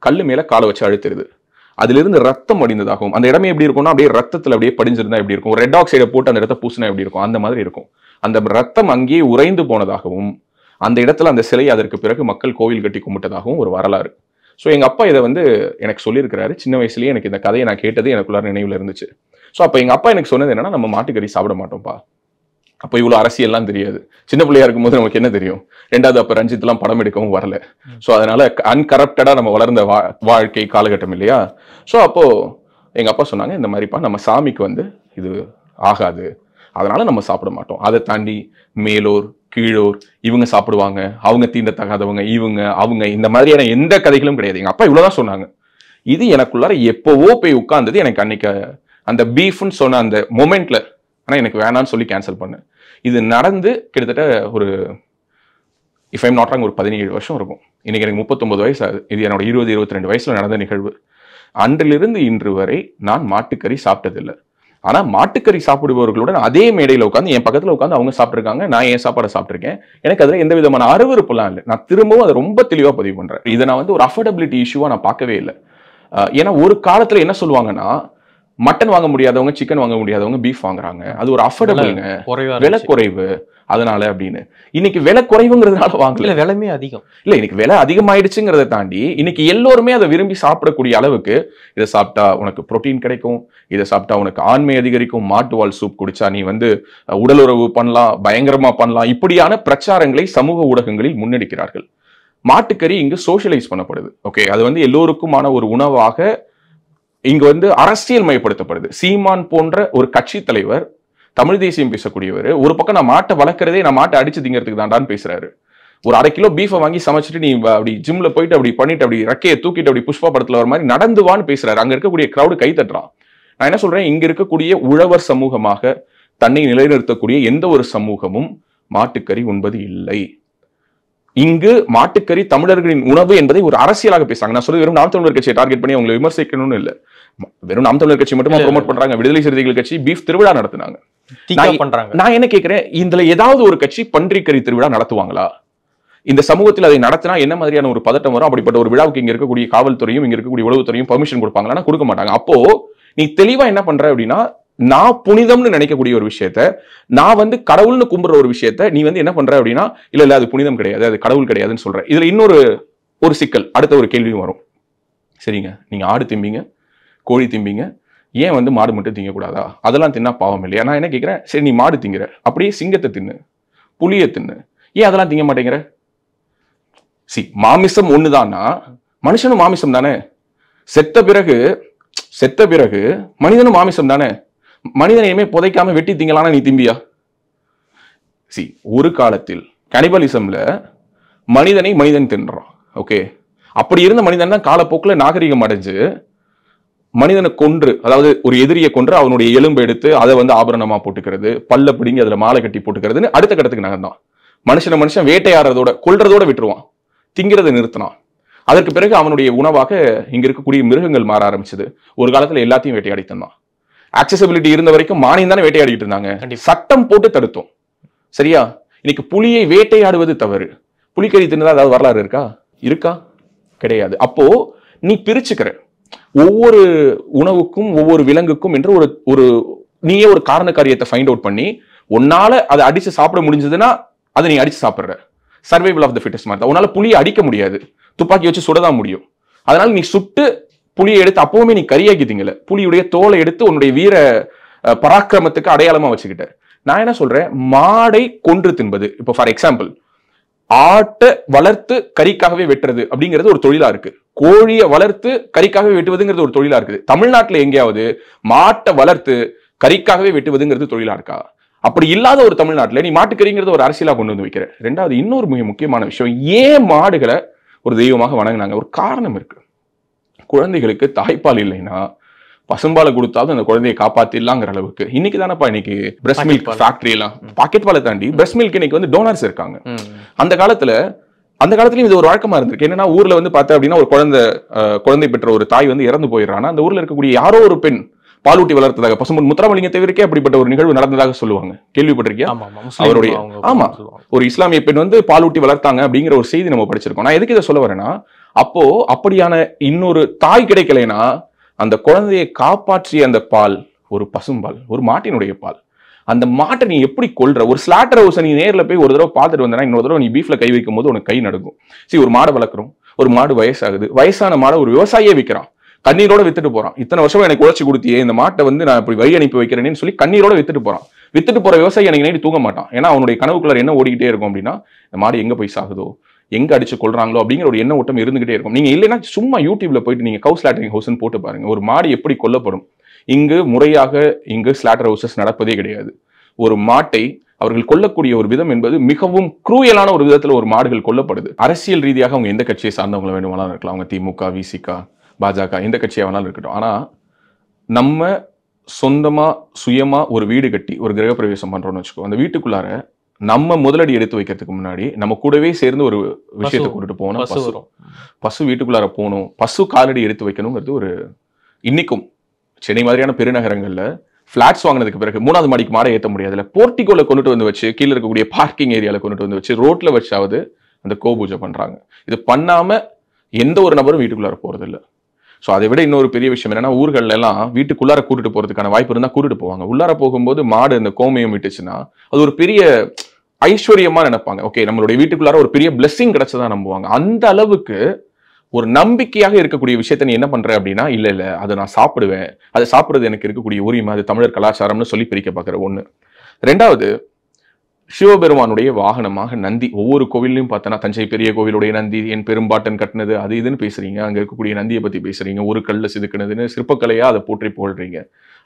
கல் மேல காலை வச்சு அழுத்திருது அதிலிருந்து ரத்தம் வடிந்ததாகும் அந்த இடமே எப்படி இருக்கும்னா அப்படியே ரத்தத்தில் அப்படியே படிஞ்சிருந்தா எப்படி இருக்கும் ரெட் ஆக்சைடை போட்டு அந்த இடத்த பூசினா எப்படி இருக்கும் அந்த மாதிரி இருக்கும் அந்த ரத்தம் அங்கேயே உறைந்து போனதாகவும் அந்த இடத்துல அந்த சிலை அதற்கு பிறகு மக்கள் கோவில் கட்டி கும்பிட்டதாகவும் ஒரு வரலாறு ஸோ எங்கள் அப்பா இதை வந்து எனக்கு சொல்லியிருக்கிறாரு சின்ன வயசுலேயே எனக்கு இந்த கதையை நான் கேட்டது எனக்குள்ளார நினைவில் இருந்துச்சு ஸோ அப்போ எங்கள் அப்பா எனக்கு சொன்னது என்னன்னா நம்ம மாட்டுக்கறி சாப்பிட மாட்டோம்ப்பா அப்போ இவ்வளோ அரசியல்லாம் தெரியாது சின்ன பிள்ளையா இருக்கும்போது நமக்கு என்ன தெரியும் ரெண்டாவது அப்போ ரஞ்சித்லாம் படம் எடுக்கவும் வரல ஸோ அதனால அன்கரப்டடாக நம்ம வளர்ந்த வா வாழ்க்கை காலகட்டம் இல்லையா ஸோ அப்போது எங்கள் அப்பா சொன்னாங்க இந்த மாதிரிப்பா நம்ம சாமிக்கு வந்து இது ஆகாது அதனால நம்ம சாப்பிட மாட்டோம் அதை தாண்டி மேலோர் கீழோர் இவங்க சாப்பிடுவாங்க அவங்க தீண்டத்தகாதவங்க இவங்க அவங்க இந்த மாதிரியான எந்த கதைகளும் கிடையாது எங்கள் அப்பா தான் சொன்னாங்க இது எனக்குள்ளார எப்போவோ போய் உட்கார்ந்தது எனக்கு அன்னைக்கு அந்த பீஃப்னு சொன்ன அந்த மொமெண்ட்ல ஆனால் எனக்கு வேணான்னு சொல்லி கேன்சல் பண்ணேன் இது நடந்து கிட்டத்தட்ட ஒரு இஃப் ஐம் நாட்ராங் ஒரு பதினேழு வருஷம் இருக்கும் இன்றைக்கி எனக்கு முப்பத்தொம்பது வயசு ஆகுது இது என்னோட இருபது இருபத்தி ரெண்டு வயசில் நடந்த நிகழ்வு அன்றிலிருந்து இன்று வரை நான் மாட்டுக்கறி சாப்பிட்டதில்லை ஆனால் மாட்டுக்கறி சாப்பிடுபவர்களுடன் அதே மேடையில் உட்காந்து என் பக்கத்தில் உட்காந்து அவங்க சாப்பிட்ருக்காங்க நான் என் சாப்பாடை சாப்பிட்ருக்கேன் எனக்கு அதில் எந்த விதமான அருவறுப்புலாம் இல்லை நான் திரும்பவும் அதை ரொம்ப தெளிவாக பதிவு பண்ணுறேன் இதை நான் வந்து ஒரு அஃபோர்டபிலிட்டி இஷ்யூவாக நான் பார்க்கவே இல்லை ஏன்னா ஒரு காலத்தில் என்ன சொல்லுவாங்கன்னா மட்டன் வாங்க முடியாதவங்க சிக்கன் வாங்க முடியாதவங்க பீஃப் வாங்குறாங்க அது ஒரு அஃபோர்டபுள்ங்க விலை குறைவு அதனால அப்படின்னு இன்னைக்கு விலை குறைவுங்கிறதுனால வாங்கல விலைமே அதிகம் இல்ல இன்னைக்கு விலை அதிகமாயிடுச்சுங்கிறத தாண்டி இன்னைக்கு எல்லோருமே அதை விரும்பி சாப்பிடக்கூடிய அளவுக்கு இதை சாப்பிட்டா உனக்கு புரோட்டீன் கிடைக்கும் இதை சாப்பிட்டா உனக்கு ஆண்மை அதிகரிக்கும் மாட்டுவால் சூப் குடிச்சா நீ வந்து உடலுறவு பண்ணலாம் பயங்கரமா பண்ணலாம் இப்படியான பிரச்சாரங்களை சமூக ஊடகங்களில் முன்னெடுக்கிறார்கள் மாட்டுக்கறி இங்கு சோஷியலைஸ் பண்ணப்படுது ஓகே அது வந்து எல்லோருக்குமான ஒரு உணவாக இங்க வந்து அரசியல் மயப்படுத்தப்படுது சீமான் போன்ற ஒரு கட்சி தலைவர் தமிழ் தேசியம் பேசக்கூடியவர் ஒரு பக்கம் நான் மாட்டை வளர்க்குறதே நான் மாட்டை அடிச்சு திங்கிறதுக்கு தாண்டான்னு பேசுறாரு ஒரு அரை கிலோ பீஃபை வாங்கி சமைச்சிட்டு நீ அப்படி ஜிம்ல போயிட்டு அப்படி பண்ணிட்டு அப்படி ரக்கையை தூக்கிட்டு அப்படி புஷ்பா படத்துல வர மாதிரி நடந்துவான்னு பேசுறாரு அங்க இருக்கக்கூடிய கிரௌடு கை தட்டுறான் நான் என்ன சொல்றேன் இங்க இருக்கக்கூடிய உழவர் சமூகமாக தன்னை நிலைநிறுத்தக்கூடிய எந்த ஒரு சமூகமும் மாட்டுக்கறி உண்பது இல்லை இங்கு மாட்டுக்கறி தமிழர்களின் உணவு என்பதை ஒரு அரசியலாக பேசுறாங்க நான் சொல்லி வெறும் நாம் தமிழர் கட்சியை டார்கெட் பண்ணி அவங்களை விமர்சிக்கணும்னு இல்ல வெறும் நாம் தமிழர் கட்சி மட்டும் ப்ரொமோட் பண்றாங்க விடுதலை சிறுத்தைகள் கட்சி பீஃப் திருவிழா நடத்தினாங்க நான் என்ன கேட்கிறேன் இதுல ஏதாவது ஒரு கட்சி பன்றிக்கறி திருவிழா நடத்துவாங்களா இந்த சமூகத்தில் அதை நடத்தினா என்ன மாதிரியான ஒரு பதட்டம் வரும் அப்படிப்பட்ட ஒரு விழாவுக்கு இங்க இருக்கக்கூடிய காவல்துறையும் இங்க இருக்கக்கூடிய உளவுத்துறையும் பர்மிஷன் கொடுப்பாங்களா கொடுக்க மாட்டாங்க அப்போ நீ தெளிவா என்ன பண்ற அப்படின்னா நான் புனிதம்னு நினைக்கக்கூடிய ஒரு விஷயத்த நான் வந்து கடவுள்னு கும்பிட்ற ஒரு விஷயத்த நீ வந்து என்ன பண்ற அப்படின்னா இல்ல இல்ல அது புனிதம் கிடையாது அது கடவுள் கிடையாதுன்னு சொல்ற இதுல இன்னொரு ஒரு சிக்கல் அடுத்த ஒரு கேள்வியும் வரும் சரிங்க நீங்க ஆடு திம்பிங்க கோழி திம்பிங்க ஏன் வந்து மாடு மட்டும் திங்கக்கூடாதா அதெல்லாம் தின்னா பாவம் இல்லையா நான் என்ன கேட்குறேன் சரி நீ மாடு திங்கிற அப்படியே சிங்கத்தை தின்னு புளியை தின்னு ஏன் அதெல்லாம் திங்க மாட்டேங்கிற சி மாமிசம் ஒன்று மனுஷனும் மாமிசம் தானே செத்த பிறகு செத்த பிறகு மனிதனும் மாமிசம் தானே மனிதனையுமே புதைக்காம வெட்டி திங்கலான நீ திம்பியா சி ஒரு காலத்தில் கனிபலிசம்ல மனிதனை மனிதன் தின்றான் ஓகே அப்படி இருந்த மனிதன் தான் காலப்போக்கில் நாகரிகம் அடைஞ்சு மனிதனை கொன்று அதாவது ஒரு எதிரியை கொன்று அவனுடைய எலும்பு எடுத்து அதை வந்து ஆபரணமாக போட்டுக்கிறது பல்ல பிடிங்கி அதில் மாலை கட்டி போட்டுக்கிறதுன்னு அடுத்த கட்டத்துக்கு நகர்ந்தான் மனுஷனை மனுஷன் வேட்டையாடுறதோட கொள்றதோட விட்டுருவான் திங்கிறத நிறுத்தினான் அதற்கு பிறகு அவனுடைய உணவாக இங்க இருக்கக்கூடிய மிருகங்கள் மாற ஆரம்பிச்சது ஒரு காலத்தில் எல்லாத்தையும் வேட்டையாடி தந்தான் அக்சசபிலிட்டி இருந்த வரைக்கும் மானியம் தானே வேட்டையாடிட்டு இருந்தாங்க சட்டம் போட்டு தடுத்தோம் சரியா இன்னைக்கு புலியை வேட்டையாடுவது தவறு புலிக்கறி தின்னதா ஏதாவது வரலாறு இருக்கா இருக்கா கிடையாது அப்போ நீ பிரிச்சுக்கிற ஒவ்வொரு உணவுக்கும் ஒவ்வொரு விலங்குக்கும் என்று ஒரு ஒரு நீயே ஒரு காரண காரியத்தை ஃபைண்ட் அவுட் பண்ணி உன்னால அதை அடிச்சு சாப்பிட முடிஞ்சதுன்னா அதை நீ அடிச்சு சாப்பிட்ற சர்வைவல் ஆஃப் த ஃபிட்டஸ் மாதிரி தான் உன்னால புளியை அடிக்க முடியாது துப்பாக்கி வச்சு சுடதான் முடியும் அதனால நீ சுட்டு புலியை எடுத்து அப்பவுமே நீ கரியாக்கிட்டீங்கல்ல புலியுடைய தோலை எடுத்து உன்னுடைய வீர பராக்கிரமத்துக்கு அடையாளமா வச்சுக்கிட்ட நான் என்ன சொல்றேன் மாடை கொன்று தின்பது இப்போ ஃபார் எக்ஸாம்பிள் ஆட்டை வளர்த்து கறிக்காகவே வெட்டுறது அப்படிங்கிறது ஒரு தொழிலா இருக்கு கோழியை வளர்த்து கறிக்காகவே வெட்டுவதுங்கிறது ஒரு தொழிலா இருக்குது தமிழ்நாட்டில் எங்கேயாவது மாட்டை வளர்த்து கறிக்காகவே வெட்டுவதுங்கிறது தொழிலா இருக்கா அப்படி இல்லாத ஒரு தமிழ்நாட்டில் நீ மாட்டுக்கறிங்கிறத ஒரு அரசியலாக கொண்டு வந்து வைக்கிற ரெண்டாவது இன்னொரு மிக முக்கியமான விஷயம் ஏன் மாடுகளை ஒரு தெய்வமாக வணங்கினாங்க ஒரு காரணம் இருக்கு குழந்தைகளுக்கு தாய்ப்பால் இல்லைன்னா பசும்பாலை கொடுத்தாவது அந்த குழந்தையை காப்பாத்திடலாங்கிற அளவுக்கு இன்னைக்கு தானப்பா இன்னைக்கு பிரஸ்ட் மில்க் ஃபேக்டரி எல்லாம் பாக்கெட் பாலை தாண்டி பிரஸ்ட் மில்க் இன்னைக்கு வந்து டோனர்ஸ் இருக்காங்க அந்த காலத்துல அந்த காலத்துலயும் இது ஒரு வழக்கமா இருந்திருக்கு என்னன்னா ஊர்ல வந்து பார்த்தா அப்படின்னா ஒரு குழந்தை குழந்தை பெற்ற ஒரு தாய் வந்து இறந்து போயிடுறான்னா அந்த ஊர்ல இருக்கக்கூடிய யாரோ ஒரு பெண் பாலூட்டி வளர்த்ததாக பசும்பு முத்துராமலிங்க தவிர்க்கே அப்படிப்பட்ட ஒரு நிகழ்வு நடந்ததாக சொல்லுவாங்க கேள்விப்பட்டிருக்கியா அவருடைய ஆமா ஒரு இஸ்லாமிய பெண் வந்து பாலூட்டி வளர்த்தாங்க அப்படிங்கிற ஒரு செய்தி நம்ம படிச்சிருக்கோம் நான் எதுக்கு இதை சொல்ல வரேன்னா அப்போ அப்படியான இன்னொரு தாய் கிடைக்கலைன்னா அந்த குழந்தையை காப்பாற்றிய அந்த பால் ஒரு பசும்பால் ஒரு மாட்டினுடைய பால் அந்த மாட்டை நீ எப்படி கொள்ற ஒரு ஸ்லாட்டர் ஹவுஸை நீ நேரில் போய் ஒரு தடவை பார்த்துட்டு வந்தேன்னா இன்னொரு தடவை நீ பீஃபில் கை வைக்கும் போது உனக்கு கை நடக்கும் சரி ஒரு மாடை வளர்க்குறோம் ஒரு மாடு வயசாகுது வயசான மாடை ஒரு விவசாயியே விற்கிறான் கண்ணீரோட வித்துட்டு போறான் இத்தனை வருஷம் எனக்கு உழைச்சி கொடுத்தியே இந்த மாட்டை வந்து நான் இப்படி வழி அனுப்பி வைக்கிறேன்னு சொல்லி கண்ணீரோட வித்துட்டு போறான் வித்துட்டு போற விவசாயி எனக்கு நைட்டு தூங்க மாட்டான் ஏன்னா அவனுடைய கனவுக்குள்ள என்ன ஓடிக்கிட்டே இருக்கும் அப்படின்னா இந்த மாடு எங்க போய் சாகுதோ எங்கே அடிச்சு கொள்றாங்களோ அப்படிங்கிற ஒரு எண்ண ஓட்டம் இருந்துகிட்டே இருக்கும் நீங்கள் இல்லைன்னா சும்மா யூடியூப்ல போயிட்டு நீங்கள் கவு ஸ்லாட்டரிங் ஹவுஸ்னு போட்டு பாருங்க ஒரு மாடு எப்படி கொல்லப்படும் இங்கு முறையாக இங்கு ஸ்லாட்டர் ஹவுசஸ் நடப்பதே கிடையாது ஒரு மாட்டை அவர்கள் கொல்லக்கூடிய ஒரு விதம் என்பது மிகவும் குரூயலான ஒரு விதத்தில் ஒரு மாடுகள் கொல்லப்படுது அரசியல் ரீதியாக அவங்க எந்த கட்சியை சார்ந்தவங்க வேண்டுமானாலும் இருக்கலாம் அவங்க திமுக விசிக பாஜக எந்த கட்சியாக வேணாலும் இருக்கட்டும் ஆனால் நம்ம சொந்தமாக சுயமாக ஒரு வீடு கட்டி ஒரு கிரகப்பிரவேசம் பண்ணுறோன்னு வச்சுக்கோ அந்த வீட்டுக்குள்ளார நம்ம முதலடி எடுத்து வைக்கிறதுக்கு முன்னாடி நம்ம கூடவே சேர்ந்து ஒரு விஷயத்தை கூட்டிட்டு போகணும் பசு பசு வீட்டுக்குள்ளார போகணும் பசு காலடி எடுத்து வைக்கணுங்கிறது ஒரு இன்னைக்கும் சென்னை மாதிரியான பெருநகரங்களில் ஃப்ளாட்ஸ் வாங்கினதுக்கு பிறகு மூணாவது மாடிக்கு மாடை ஏற்ற முடியாதுல போர்ட்டிகோல கொண்டுட்டு வந்து வச்சு கீழே இருக்கக்கூடிய பார்க்கிங் ஏரியாவில் கொண்டுட்டு வந்து வச்சு ரோட்டில் வச்சாவது அந்த கோ பூஜை பண்ணுறாங்க இது பண்ணாமல் எந்த ஒரு நபரும் வீட்டுக்குள்ளார இல்லை ஸோ அதை விட இன்னொரு பெரிய விஷயம் என்னன்னா ஊர்கள் எல்லாம் வீட்டுக்குள்ளார கூட்டிட்டு போறதுக்கான வாய்ப்பு இருந்தால் கூட்டிட்டு போவாங்க உள்ளார போகும்போது மாடு இந்த கோமையும் விட்டுச்சுன்னா அது ஒரு பெரிய ஐஸ்வர்யமா நினைப்பாங்க ஓகே நம்மளுடைய வீட்டுக்குள்ளார ஒரு பெரிய பிளெஸ்ஸிங் கிடைச்சதா நம்புவாங்க அந்த அளவுக்கு ஒரு நம்பிக்கையாக இருக்கக்கூடிய விஷயத்த நீ என்ன பண்ற அப்படின்னா இல்ல இல்ல அதை நான் சாப்பிடுவேன் அதை சாப்பிடுறது எனக்கு இருக்கக்கூடிய உரிமை அது தமிழர் கலாச்சாரம்னு சொல்லி பிரிக்க பார்க்குற ஒன்று ரெண்டாவது சிவபெருமானுடைய வாகனமாக நந்தி ஒவ்வொரு கோவிலையும் பார்த்தோன்னா தஞ்சை பெரிய கோவிலுடைய நந்தி என் பெரும்பாட்டன் கட்டினது அது இதுன்னு பேசுறீங்க அங்கே இருக்கக்கூடிய நந்தியை பற்றி பேசுறீங்க ஒரு கல்ல செதுக்கினதுன்னு சிற்பக்கலையாக அதை போற்றி போடுறீங்க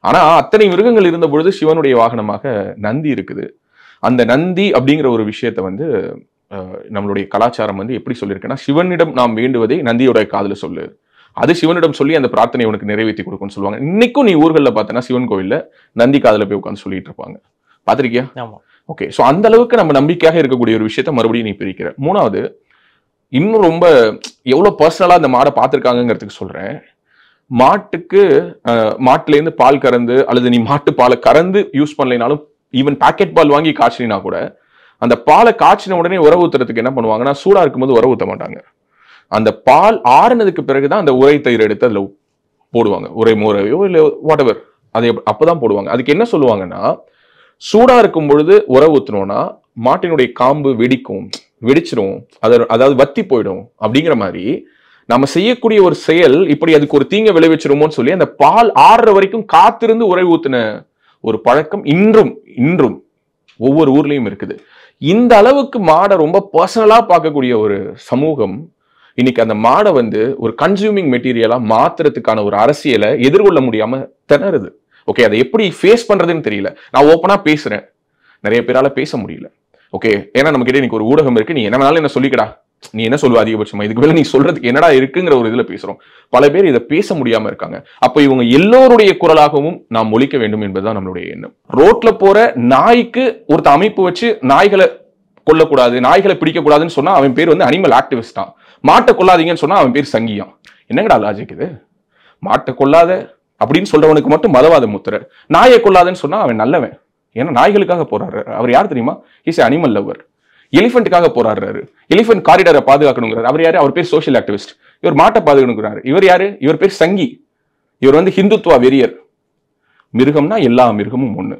ஆனா அத்தனை மிருகங்கள் இருந்த பொழுது சிவனுடைய வாகனமாக நந்தி இருக்குது அந்த நந்தி அப்படிங்கிற ஒரு விஷயத்த வந்து நம்மளுடைய கலாச்சாரம் வந்து எப்படி சொல்லியிருக்கேன்னா சிவனிடம் நாம் வேண்டுவதை நந்தியுடைய காதல சொல்லு அது சிவனிடம் சொல்லி அந்த பிரார்த்தனை உனக்கு நிறைவேற்றி கொடுக்கும்னு சொல்லுவாங்க இன்னைக்கும் நீ ஊர்களில் பார்த்தோன்னா சிவன் கோவிலில் நந்தி காதில் போய் உட்காந்து சொல்லிட்டு இருப்பாங்க பார்த்துருக்கியா ஆமாம் ஓகே ஸோ அந்த அளவுக்கு நம்ம நம்பிக்கையாக இருக்கக்கூடிய ஒரு விஷயத்த மறுபடியும் நீ பிரிக்கிற மூணாவது இன்னும் ரொம்ப எவ்வளோ பர்சனலாக அந்த மாடை பார்த்துருக்காங்கிறதுக்கு சொல்கிறேன் மாட்டுக்கு மாட்டுலேருந்து பால் கறந்து அல்லது நீ மாட்டு பாலை கறந்து யூஸ் பண்ணலைனாலும் ஈவன் பேக்கெட் பால் வாங்கி காய்ச்சினா கூட அந்த பாலை காய்ச்சின உடனே உறவு ஊத்துறதுக்கு என்ன பண்ணுவாங்கன்னா சூடாக இருக்கும்போது உறவு ஊற்ற மாட்டாங்க அந்த பால் ஆறுனதுக்கு பிறகு தான் அந்த உரை தயிர் எடுத்து அதில் போடுவாங்க உரை மோரையோ இல்லை வாட் எவர் அப்போ தான் போடுவாங்க அதுக்கு என்ன சொல்லுவாங்கன்னா சூடாக இருக்கும் பொழுது உறவு ஊற்றணும்னா மாட்டினுடைய காம்பு வெடிக்கும் வெடிச்சிரும் அதை அதாவது வத்தி போயிடும் அப்படிங்கிற மாதிரி நம்ம செய்யக்கூடிய ஒரு செயல் இப்படி அதுக்கு ஒரு தீங்க விளைவிச்சிருமோன்னு சொல்லி அந்த பால் ஆறுற வரைக்கும் காத்திருந்து உறவு ஊத்தின ஒரு பழக்கம் இன்றும் இன்றும் ஒவ்வொரு ஊர்லயும் இருக்குது இந்த அளவுக்கு மாடை ரொம்ப பர்சனலா பார்க்கக்கூடிய ஒரு சமூகம் இன்னைக்கு அந்த மாடை வந்து ஒரு கன்சியூமிங் மெட்டீரியலா மாத்துறதுக்கான ஒரு அரசியலை எதிர்கொள்ள முடியாம திணறுது ஓகே அதை எப்படி ஃபேஸ் பண்ணுறதுன்னு தெரியல நான் ஓப்பனாக பேசுகிறேன் நிறைய பேரால் பேச முடியல ஓகே ஏன்னா நம்ம கிட்டே இன்னைக்கு ஒரு ஊடகம் இருக்கு நீ என்ன வேணாலும் என்ன சொல்லிக்கடா நீ என்ன சொல்லுவ அதிகபட்சமா இதுக்கு மேலே நீ சொல்றதுக்கு என்னடா இருக்குங்கிற ஒரு இதுல பேசுறோம் பல பேர் இதை பேச முடியாம இருக்காங்க அப்ப இவங்க எல்லோருடைய குரலாகவும் நாம் ஒழிக்க வேண்டும் என்பதுதான் நம்மளுடைய எண்ணம் ரோட்ல போற நாய்க்கு ஒருத்த அமைப்பு வச்சு நாய்களை கொல்லக்கூடாது நாய்களை பிடிக்கக்கூடாதுன்னு சொன்னா அவன் பேர் வந்து அனிமல் ஆக்டிவிஸ்டான் மாட்டை கொள்ளாதீங்கன்னு சொன்னா அவன் பேர் சங்கியம் என்னங்கடா லாஜிக் இது மாட்டை கொள்ளாத அப்படின்னு சொல்றவனுக்கு மட்டும் மதவாத மூத்தரர் நாயை கொள்ளாதன்னு சொன்னா அவன் நல்லவன் ஏன்னா நாய்களுக்காக போறாரு அவர் யார் தெரியுமா இஸ் அனிமல் லவர் எலிஃபென்ட்டுக்காக போராடுறாரு எலிஃபென்ட் காரிடரை பாதுகாக்கணுங்கிறார் அவர் யாரு அவர் பேர் சோஷியல் ஆக்டிவிஸ்ட் இவர் மாட்டை பாதுகாக்கிறாரு இவர் யாரு இவர் பேர் சங்கி இவர் வந்து ஹிந்துத்வா வெறியர் மிருகம்னா எல்லா மிருகமும் ஒண்ணு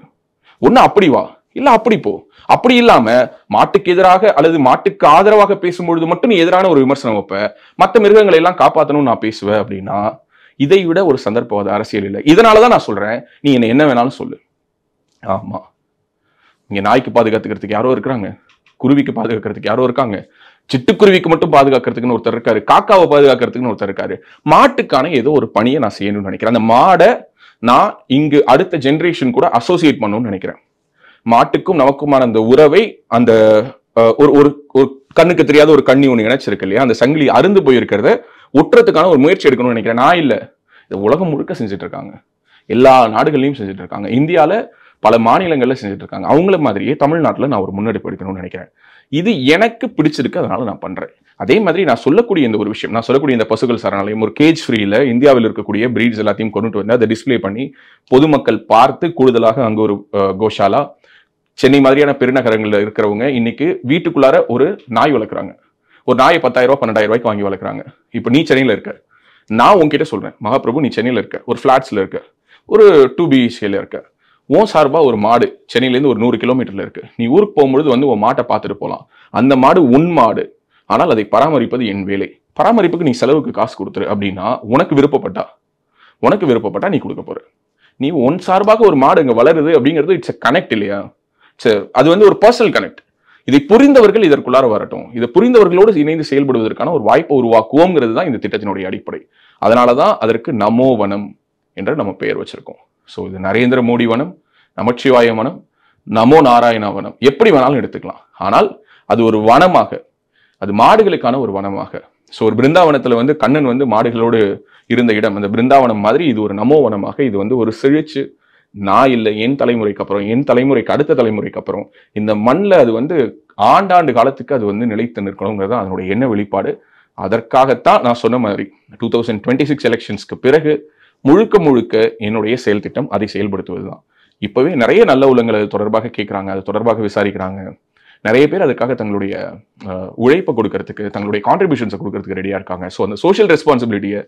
ஒண்ணு அப்படி வா இல்ல அப்படி போ அப்படி இல்லாம மாட்டுக்கு எதிராக அல்லது மாட்டுக்கு ஆதரவாக பேசும்பொழுது மட்டும் நீ எதிரான ஒரு விமர்சனம் வைப்ப மற்ற மிருகங்களை எல்லாம் காப்பாற்றணும்னு நான் பேசுவேன் அப்படின்னா இதை விட ஒரு சந்தர்ப்பம் அது அரசியல் இல்லை இதனால தான் நான் சொல்கிறேன் நீ என்னை என்ன வேணாலும் சொல்லு ஆமாம் இங்கே நாய்க்கு பாதுகாத்துக்கிறதுக்கு யாரோ இருக்கிறாங்க குருவிக்கு பாதுகாக்கிறதுக்கு யாரோ இருக்காங்க சிட்டுக்குருவிக்கு மட்டும் பாதுகாக்கிறதுக்குன்னு ஒருத்தர் இருக்காரு காக்காவை பாதுகாக்கிறதுக்குன்னு ஒருத்தர் இருக்காரு மாட்டுக்கான ஏதோ ஒரு பணியை நான் செய்யணும்னு நினைக்கிறேன் அந்த மாடை நான் இங்கு அடுத்த ஜென்ரேஷன் கூட அசோசியேட் பண்ணணும்னு நினைக்கிறேன் மாட்டுக்கும் நமக்குமான அந்த உறவை அந்த ஒரு ஒரு கண்ணுக்கு தெரியாத ஒரு கண்ணி ஒன்று இணைச்சிருக்கு இல்லையா அந்த சங்கிலி அருந்து போயிருக்கிறத ஒட்டுறதுக்கான ஒரு முயற்சி எடுக்கணும்னு நினைக்கிறேன் நான் இல்லை இது உலகம் முழுக்க செஞ்சுட்டு இருக்காங்க எல்லா நாடுகள்லையும் செஞ்சுட்டு இருக்காங்க இந்தியாவில் பல மாநிலங்களில் செஞ்சுட்டு இருக்காங்க அவங்கள மாதிரியே தமிழ்நாட்டில் நான் ஒரு முன்னெடுப்பு எடுக்கணும்னு நினைக்கிறேன் இது எனக்கு பிடிச்சிருக்கு அதனால நான் பண்ணுறேன் அதே மாதிரி நான் சொல்லக்கூடிய இந்த ஒரு விஷயம் நான் சொல்லக்கூடிய இந்த பசுக்கள் சரணாலயம் ஒரு கேஜ் ஃப்ரீயில் இந்தியாவில் இருக்கக்கூடிய பிரீட்ஸ் எல்லாத்தையும் கொண்டுட்டு வந்து அதை டிஸ்பிளே பண்ணி பொதுமக்கள் பார்த்து கூடுதலாக அங்கே ஒரு கோஷாலா சென்னை மாதிரியான பெருநகரங்களில் இருக்கிறவங்க இன்னைக்கு வீட்டுக்குள்ளார ஒரு நாய் வளர்க்குறாங்க ஒரு நாயை பத்தாயிரம் ரூபா பன்னெண்டாயிரம் ரூபாய்க்கு வாங்கி வளர்க்குறாங்க இப்போ நீ சென்னையில் இருக்க நான் உங்ககிட்ட சொல்கிறேன் மகாபிரபு நீ சென்னையில் இருக்க ஒரு ஃப்ளாட்ஸில் இருக்க ஒரு டூ பிஹெச்கேல இருக்க உன் சார்பாக ஒரு மாடு சென்னையிலேருந்து ஒரு நூறு கிலோமீட்டரில் இருக்கு நீ ஊருக்கு போகும்பொழுது வந்து உன் மாட்டை பார்த்துட்டு போகலாம் அந்த மாடு உன் மாடு ஆனால் அதை பராமரிப்பது என் வேலை பராமரிப்புக்கு நீ செலவுக்கு காசு கொடுத்துரு அப்படின்னா உனக்கு விருப்பப்பட்டா உனக்கு விருப்பப்பட்டா நீ கொடுக்க போற நீ உன் சார்பாக ஒரு மாடு இங்கே வளருது அப்படிங்கிறது இட்ஸ் அ கனெக்ட் இல்லையா சரி அது வந்து ஒரு பர்சனல் கனெக்ட் இதை புரிந்தவர்கள் இதற்குள்ளார வரட்டும் இதை புரிந்தவர்களோடு இணைந்து செயல்படுவதற்கான ஒரு வாய்ப்பை உருவாக்குவோங்கிறது தான் இந்த திட்டத்தினுடைய அடிப்படை அதனால தான் அதற்கு நமோ வனம் என்ற நம்ம பெயர் வச்சிருக்கோம் ஸோ இது நரேந்திர மோடி வனம் நமச்சிவாய வனம் நமோ நாராயண வனம் எப்படி வேணாலும் எடுத்துக்கலாம் ஆனால் அது ஒரு வனமாக அது மாடுகளுக்கான ஒரு வனமாக ஸோ ஒரு பிருந்தாவனத்தில் வந்து கண்ணன் வந்து மாடுகளோடு இருந்த இடம் அந்த பிருந்தாவனம் மாதிரி இது ஒரு நமோ வனமாக இது வந்து ஒரு செழிச்சு நான் இல்லை என் தலைமுறைக்கு அப்புறம் என் தலைமுறைக்கு அடுத்த தலைமுறைக்கு அப்புறம் இந்த மண்ணில் அது வந்து ஆண்டாண்டு காலத்துக்கு அது வந்து நிலைத்து நிற்கணுங்கிறது அதனுடைய என்ன வெளிப்பாடு அதற்காகத்தான் நான் சொன்ன மாதிரி டூ தௌசண்ட் டுவெண்ட்டி சிக்ஸ் எலெக்ஷன்ஸ்க்கு பிறகு முழுக்க முழுக்க என்னுடைய செயல் திட்டம் அதை செயல்படுத்துவது தான் இப்போவே நிறைய நல்ல உள்ளங்கள் அது தொடர்பாக கேட்குறாங்க அது தொடர்பாக விசாரிக்கிறாங்க நிறைய பேர் அதுக்காக தங்களுடைய உழைப்பை கொடுக்கறதுக்கு தங்களுடைய கான்ட்ரிபியூஷன்ஸை கொடுக்கறதுக்கு ரெடியாக இருக்காங்க ஸோ அந்த சோஷியல் ரெஸ்பான்சிபிலிட்டியை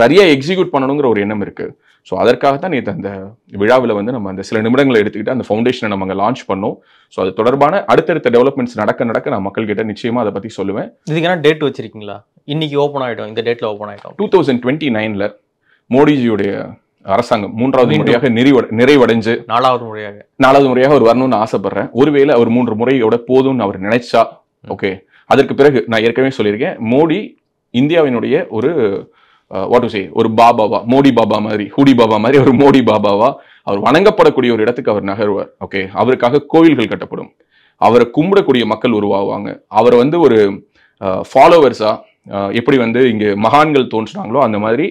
சரியாக எக்ஸிக்யூட் பண்ணணுங்கிற ஒரு எண்ணம் இருக்குது ஸோ அதற்காக தான் நேற்று அந்த விழாவில் வந்து நம்ம அந்த சில நிமிடங்களை எடுத்துக்கிட்டு அந்த ஃபவுண்டேஷனை நம்ம அங்கே லான்ச் பண்ணோம் ஸோ அது தொடர்பான அடுத்தடுத்த டெவலப்மெண்ட்ஸ் நடக்க நடக்க நான் மக்கள்கிட்ட நிச்சயமாக அதை பற்றி சொல்லுவேன் இதுக்கு ஏன்னா டேட் வச்சிருக்கீங்களா இன்னைக்கு ஓப்பன் ஆகிடும் இந்த டேட்டில் ஓப்பன் ஆகிடும் டூ தௌசண்ட் டுவெண்ட்டி நைனில் மோடிஜியுடைய அரசாங்கம் மூன்றாவது முறையாக நிறைவடை நிறைவடைஞ்சு நாலாவது முறையாக நாலாவது முறையாக அவர் வரணும்னு ஆசைப்படுறேன் ஒருவேளை அவர் மூன்று முறையோட போதும்னு அவர் நினைச்சா ஓகே அதற்கு பிறகு நான் ஏற்கனவே சொல்லியிருக்கேன் மோடி இந்தியாவினுடைய ஒரு வாட் uh, சே ஒரு பாபாவா மோடி பாபா மாதிரி ஹூடி பாபா மாதிரி ஒரு மோடி பாபாவா அவர் வணங்கப்படக்கூடிய ஒரு இடத்துக்கு அவர் நகர்வார் ஓகே அவருக்காக கோவில்கள் கட்டப்படும் அவரை கும்பிடக்கூடிய மக்கள் உருவாகுவாங்க அவரை வந்து ஒரு ஃபாலோவர்ஸா uh, uh, எப்படி வந்து இங்கே மகான்கள் தோன்றினாங்களோ அந்த மாதிரி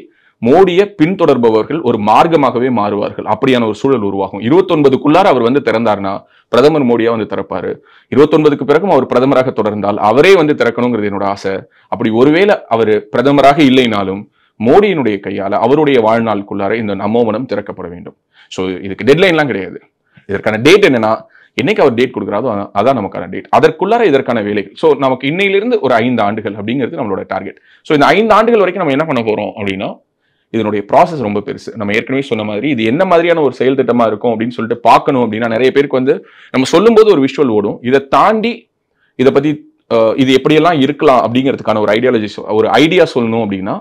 மோடியை பின்தொடர்பவர்கள் ஒரு மார்க்கமாகவே மாறுவார்கள் அப்படியான ஒரு சூழல் உருவாகும் இருபத்தொன்பதுக்குள்ளார அவர் வந்து திறந்தார்னா பிரதமர் மோடியா வந்து திறப்பாரு இருபத்தொன்பதுக்கு பிறகும் அவர் பிரதமராக தொடர்ந்தால் அவரே வந்து திறக்கணுங்கிறது என்னோட ஆசை அப்படி ஒருவேளை அவர் பிரதமராக இல்லைனாலும் மோடியினுடைய கையால் அவருடைய வாழ்நாளுக்குள்ளார இந்த நமோவனம் திறக்கப்பட வேண்டும் ஸோ இதுக்கு டெட்லைன்லாம் கிடையாது இதற்கான டேட் என்னன்னா என்னைக்கு அவர் டேட் கொடுக்குறாரோ அதான் நமக்கான டேட் அதற்குள்ளார இதற்கான வேலைகள் ஸோ நமக்கு இன்னையிலிருந்து ஒரு ஐந்து ஆண்டுகள் அப்படிங்கிறது நம்மளோட டார்கெட் ஸோ இந்த ஐந்து ஆண்டுகள் வரைக்கும் நம்ம என்ன பண்ண போகிறோம் அப்படின்னா இதனுடைய ப்ராசஸ் ரொம்ப பெருசு நம்ம ஏற்கனவே சொன்ன மாதிரி இது என்ன மாதிரியான ஒரு செயல் திட்டமாக இருக்கும் அப்படின்னு சொல்லிட்டு பார்க்கணும் அப்படின்னா நிறைய பேருக்கு வந்து நம்ம சொல்லும்போது ஒரு விஷுவல் ஓடும் இதை தாண்டி இதை பற்றி இது எப்படியெல்லாம் இருக்கலாம் அப்படிங்கிறதுக்கான ஒரு ஐடியாலஜி ஒரு ஐடியா சொல்லணும் அப்படின்னா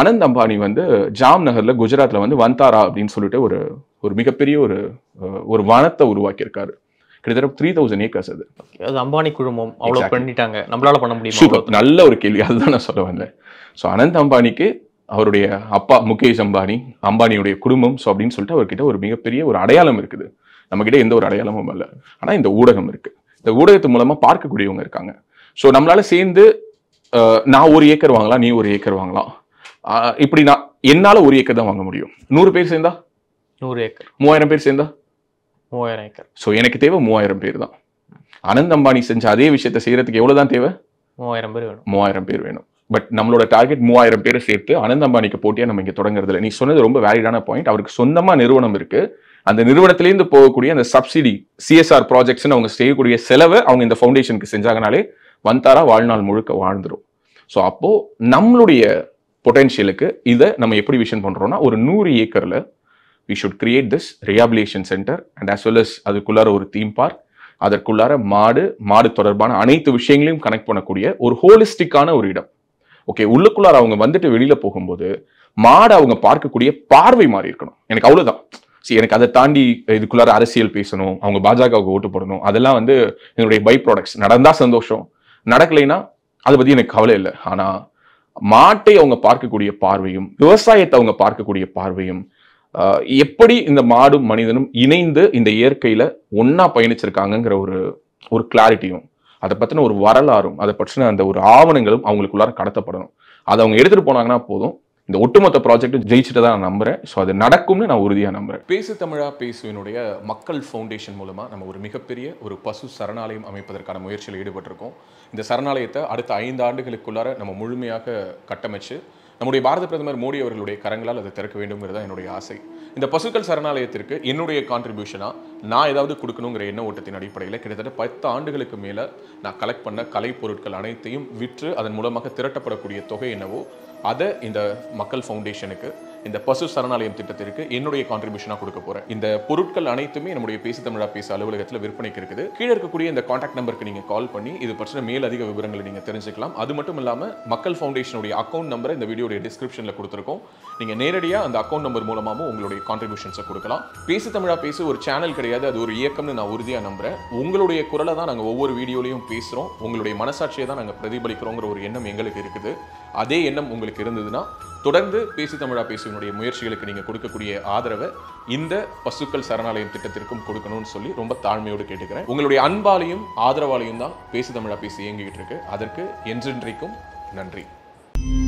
அனந்த் அம்பானி வந்து ஜாம் நகரில் குஜராத்தில் வந்து வந்தாரா அப்படின்னு சொல்லிட்டு ஒரு ஒரு மிகப்பெரிய ஒரு ஒரு வனத்தை உருவாக்கியிருக்காரு கிட்டத்தட்ட த்ரீ தௌசண்ட் ஏக்கர்ஸ் அது அம்பானி குழுமம் அவ்வளோ பண்ணிட்டாங்க நம்மளால பண்ண முடியும் நல்ல ஒரு கேள்வி அதுதான் நான் சொல்ல வந்தேன் ஸோ அனந்த் அம்பானிக்கு அவருடைய அப்பா முகேஷ் அம்பானி அம்பானியுடைய குடும்பம் ஸோ அப்படின்னு சொல்லிட்டு அவர்கிட்ட ஒரு மிகப்பெரிய ஒரு அடையாளம் இருக்குது நம்மக்கிட்ட எந்த ஒரு அடையாளமும் இல்லை ஆனால் இந்த ஊடகம் இருக்குது இந்த ஊடகத்து மூலமாக பார்க்கக்கூடியவங்க இருக்காங்க ஸோ நம்மளால சேர்ந்து நான் ஒரு ஏக்கர் வாங்கலாம் நீ ஒரு ஏக்கர் வாங்கலாம் இப்படி நான் என்னால் ஒரு ஏக்கர் தான் வாங்க முடியும் நூறு பேர் சேர்ந்தா நூறு ஏக்கர் மூவாயிரம் பேர் சேர்ந்தா மூவாயிரம் ஏக்கர் ஸோ எனக்கு தேவை மூவாயிரம் பேர் தான் அனந்த் அம்பானி செஞ்ச அதே விஷயத்த செய்யறதுக்கு எவ்வளோ தான் தேவை மூவாயிரம் பேர் வேணும் மூவாயிரம் பேர் வேணும் பட் நம்மளோட டார்கெட் மூவாயிரம் பேரை சேர்த்து அனந்த் அம்பானிக்கு போட்டியாக நம்ம இங்கே தொடங்குறது இல்லை நீ சொன்னது ரொம்ப வேலிடான பாயிண்ட் அவருக்கு சொந்தமாக நிறுவனம் இருக்கு அந்த நிறுவனத்திலேருந்து போகக்கூடிய அந்த சப்சிடி சிஎஸ்ஆர் ப்ராஜெக்ட்ஸ் அவங்க செய்யக்கூடிய செலவை அவங்க இந்த ஃபவுண்டேஷனுக்கு செஞ்சாங்கனாலே வந்தாரா வாழ்நாள் முழுக்க வாழ்ந்துடும் ஸோ அப்போது நம்மளுடைய பொட்டென்ஷியலுக்கு இதை நம்ம எப்படி விஷன் பண்ணுறோன்னா ஒரு நூறு ஏக்கரில் we should create this rehabilitation centre and as well as அதுக்குள்ளார ஒரு தீம் பார்க் அதற்குள்ளார மாடு மாடு தொடர்பான அனைத்து விஷயங்களையும் கனெக்ட் பண்ணக்கூடிய ஒரு ஹோலிஸ்டிக்கான ஒரு இடம் ஓகே உள்ளுக்குள்ளார அவங்க வந்துட்டு வெளியில் போகும்போது மாடு அவங்க பார்க்கக்கூடிய பார்வை மாறி இருக்கணும் எனக்கு அவ்வளோதான் சரி எனக்கு அதை தாண்டி இதுக்குள்ளார அரசியல் பேசணும் அவங்க பாஜகவுக்கு ஓட்டு போடணும் அதெல்லாம் வந்து என்னுடைய பை ப்ராடக்ட்ஸ் நடந்தால் சந்தோஷம் நடக்கலைன்னா அதை பற்றி எனக்கு கவலை இல்லை ஆனால் மாட்டை அவங்க பார்க்கக்கூடிய பார்வையும் விவசாயத்தை அவங்க பார்க்கக்கூடிய பார்வையும் எப்படி இந்த மாடும் மனிதனும் இணைந்து இந்த இயற்கையில ஒன்னா பயணிச்சிருக்காங்கிற ஒரு ஒரு கிளாரிட்டியும் அதை பற்றின ஒரு வரலாறும் அதை பற்றின அந்த ஒரு ஆவணங்களும் அவங்களுக்குள்ளார கடத்தப்படணும் அதை அவங்க எடுத்துகிட்டு போனாங்கன்னா போதும் இந்த ஒட்டுமொத்த ப்ராஜெக்ட்டும் ஜெயிச்சுட்டு தான் நான் நம்புகிறேன் ஸோ அது நடக்கும்னு நான் உறுதியாக நம்புகிறேன் பேசு தமிழா பேசுவினுடைய மக்கள் ஃபவுண்டேஷன் மூலமாக நம்ம ஒரு மிகப்பெரிய ஒரு பசு சரணாலயம் அமைப்பதற்கான முயற்சியில் ஈடுபட்டிருக்கோம் இந்த சரணாலயத்தை அடுத்த ஐந்து ஆண்டுகளுக்குள்ளார நம்ம முழுமையாக கட்டமைச்சு நம்முடைய பாரத பிரதமர் மோடி அவர்களுடைய கரங்களால் அதை திறக்க வேண்டும்ங்கிறது தான் என்னுடைய ஆசை இந்த பசுக்கள் சரணாலயத்திற்கு என்னுடைய கான்ட்ரிபியூஷனாக நான் ஏதாவது கொடுக்கணுங்கிற எண்ண ஓட்டத்தின் அடிப்படையில் கிட்டத்தட்ட பத்து ஆண்டுகளுக்கு மேலே நான் கலெக்ட் பண்ண கலைப்பொருட்கள் பொருட்கள் அனைத்தையும் விற்று அதன் மூலமாக திரட்டப்படக்கூடிய தொகை என்னவோ அதை இந்த மக்கள் ஃபவுண்டேஷனுக்கு இந்த பசு சரணாலயம் திட்டத்திற்கு என்னுடைய கான்ட்ரிபியூஷனாக கொடுக்க போகிறேன் இந்த பொருட்கள் அனைத்துமே நம்முடைய பேசு தமிழா பேச அலுவலகத்தில் விற்பனைக்கு இருக்குது கீழே இருக்கக்கூடிய இந்த காண்டாக்ட் நம்பருக்கு நீங்கள் கால் பண்ணி இது பற்றின மேல் அதிக விவரங்களை நீங்கள் தெரிஞ்சுக்கலாம் அது மட்டும் இல்லாமல் மக்கள் ஃபவுண்டேஷனுடைய அக்கௌண்ட் நம்பரை இந்த வீடியோடைய டிஸ்கிரிப்ஷனில் கொடுத்துருக்கோம் நீங்கள் நேரடியாக அந்த அக்கௌண்ட் நம்பர் மூலமாகவும் உங்களுடைய கான்ட்ரிபியூஷன்ஸை கொடுக்கலாம் பேசு தமிழா பேசு ஒரு சேனல் கிடையாது அது ஒரு இயக்கம்னு நான் உறுதியாக நம்புறேன் உங்களுடைய குரலை தான் நாங்கள் ஒவ்வொரு வீடியோலையும் பேசுகிறோம் உங்களுடைய மனசாட்சியை தான் நாங்கள் பிரதிபலிக்கிறோங்கிற ஒரு எண்ணம் எங்களுக்கு இருக்குது அதே எண்ணம் உங்களுக்கு இருந்ததுன்னா தொடர்ந்து பேசி தமிழா பேசுவினுடைய முயற்சிகளுக்கு நீங்கள் கொடுக்கக்கூடிய ஆதரவை இந்த பசுக்கள் சரணாலயம் திட்டத்திற்கும் கொடுக்கணும்னு சொல்லி ரொம்ப தாழ்மையோடு கேட்டுக்கிறேன் உங்களுடைய அன்பாலையும் ஆதரவாலையும் தான் பேசி தமிழா பேசி இயங்கிக்கிட்டு இருக்கு அதற்கு என்றென்றைக்கும் நன்றி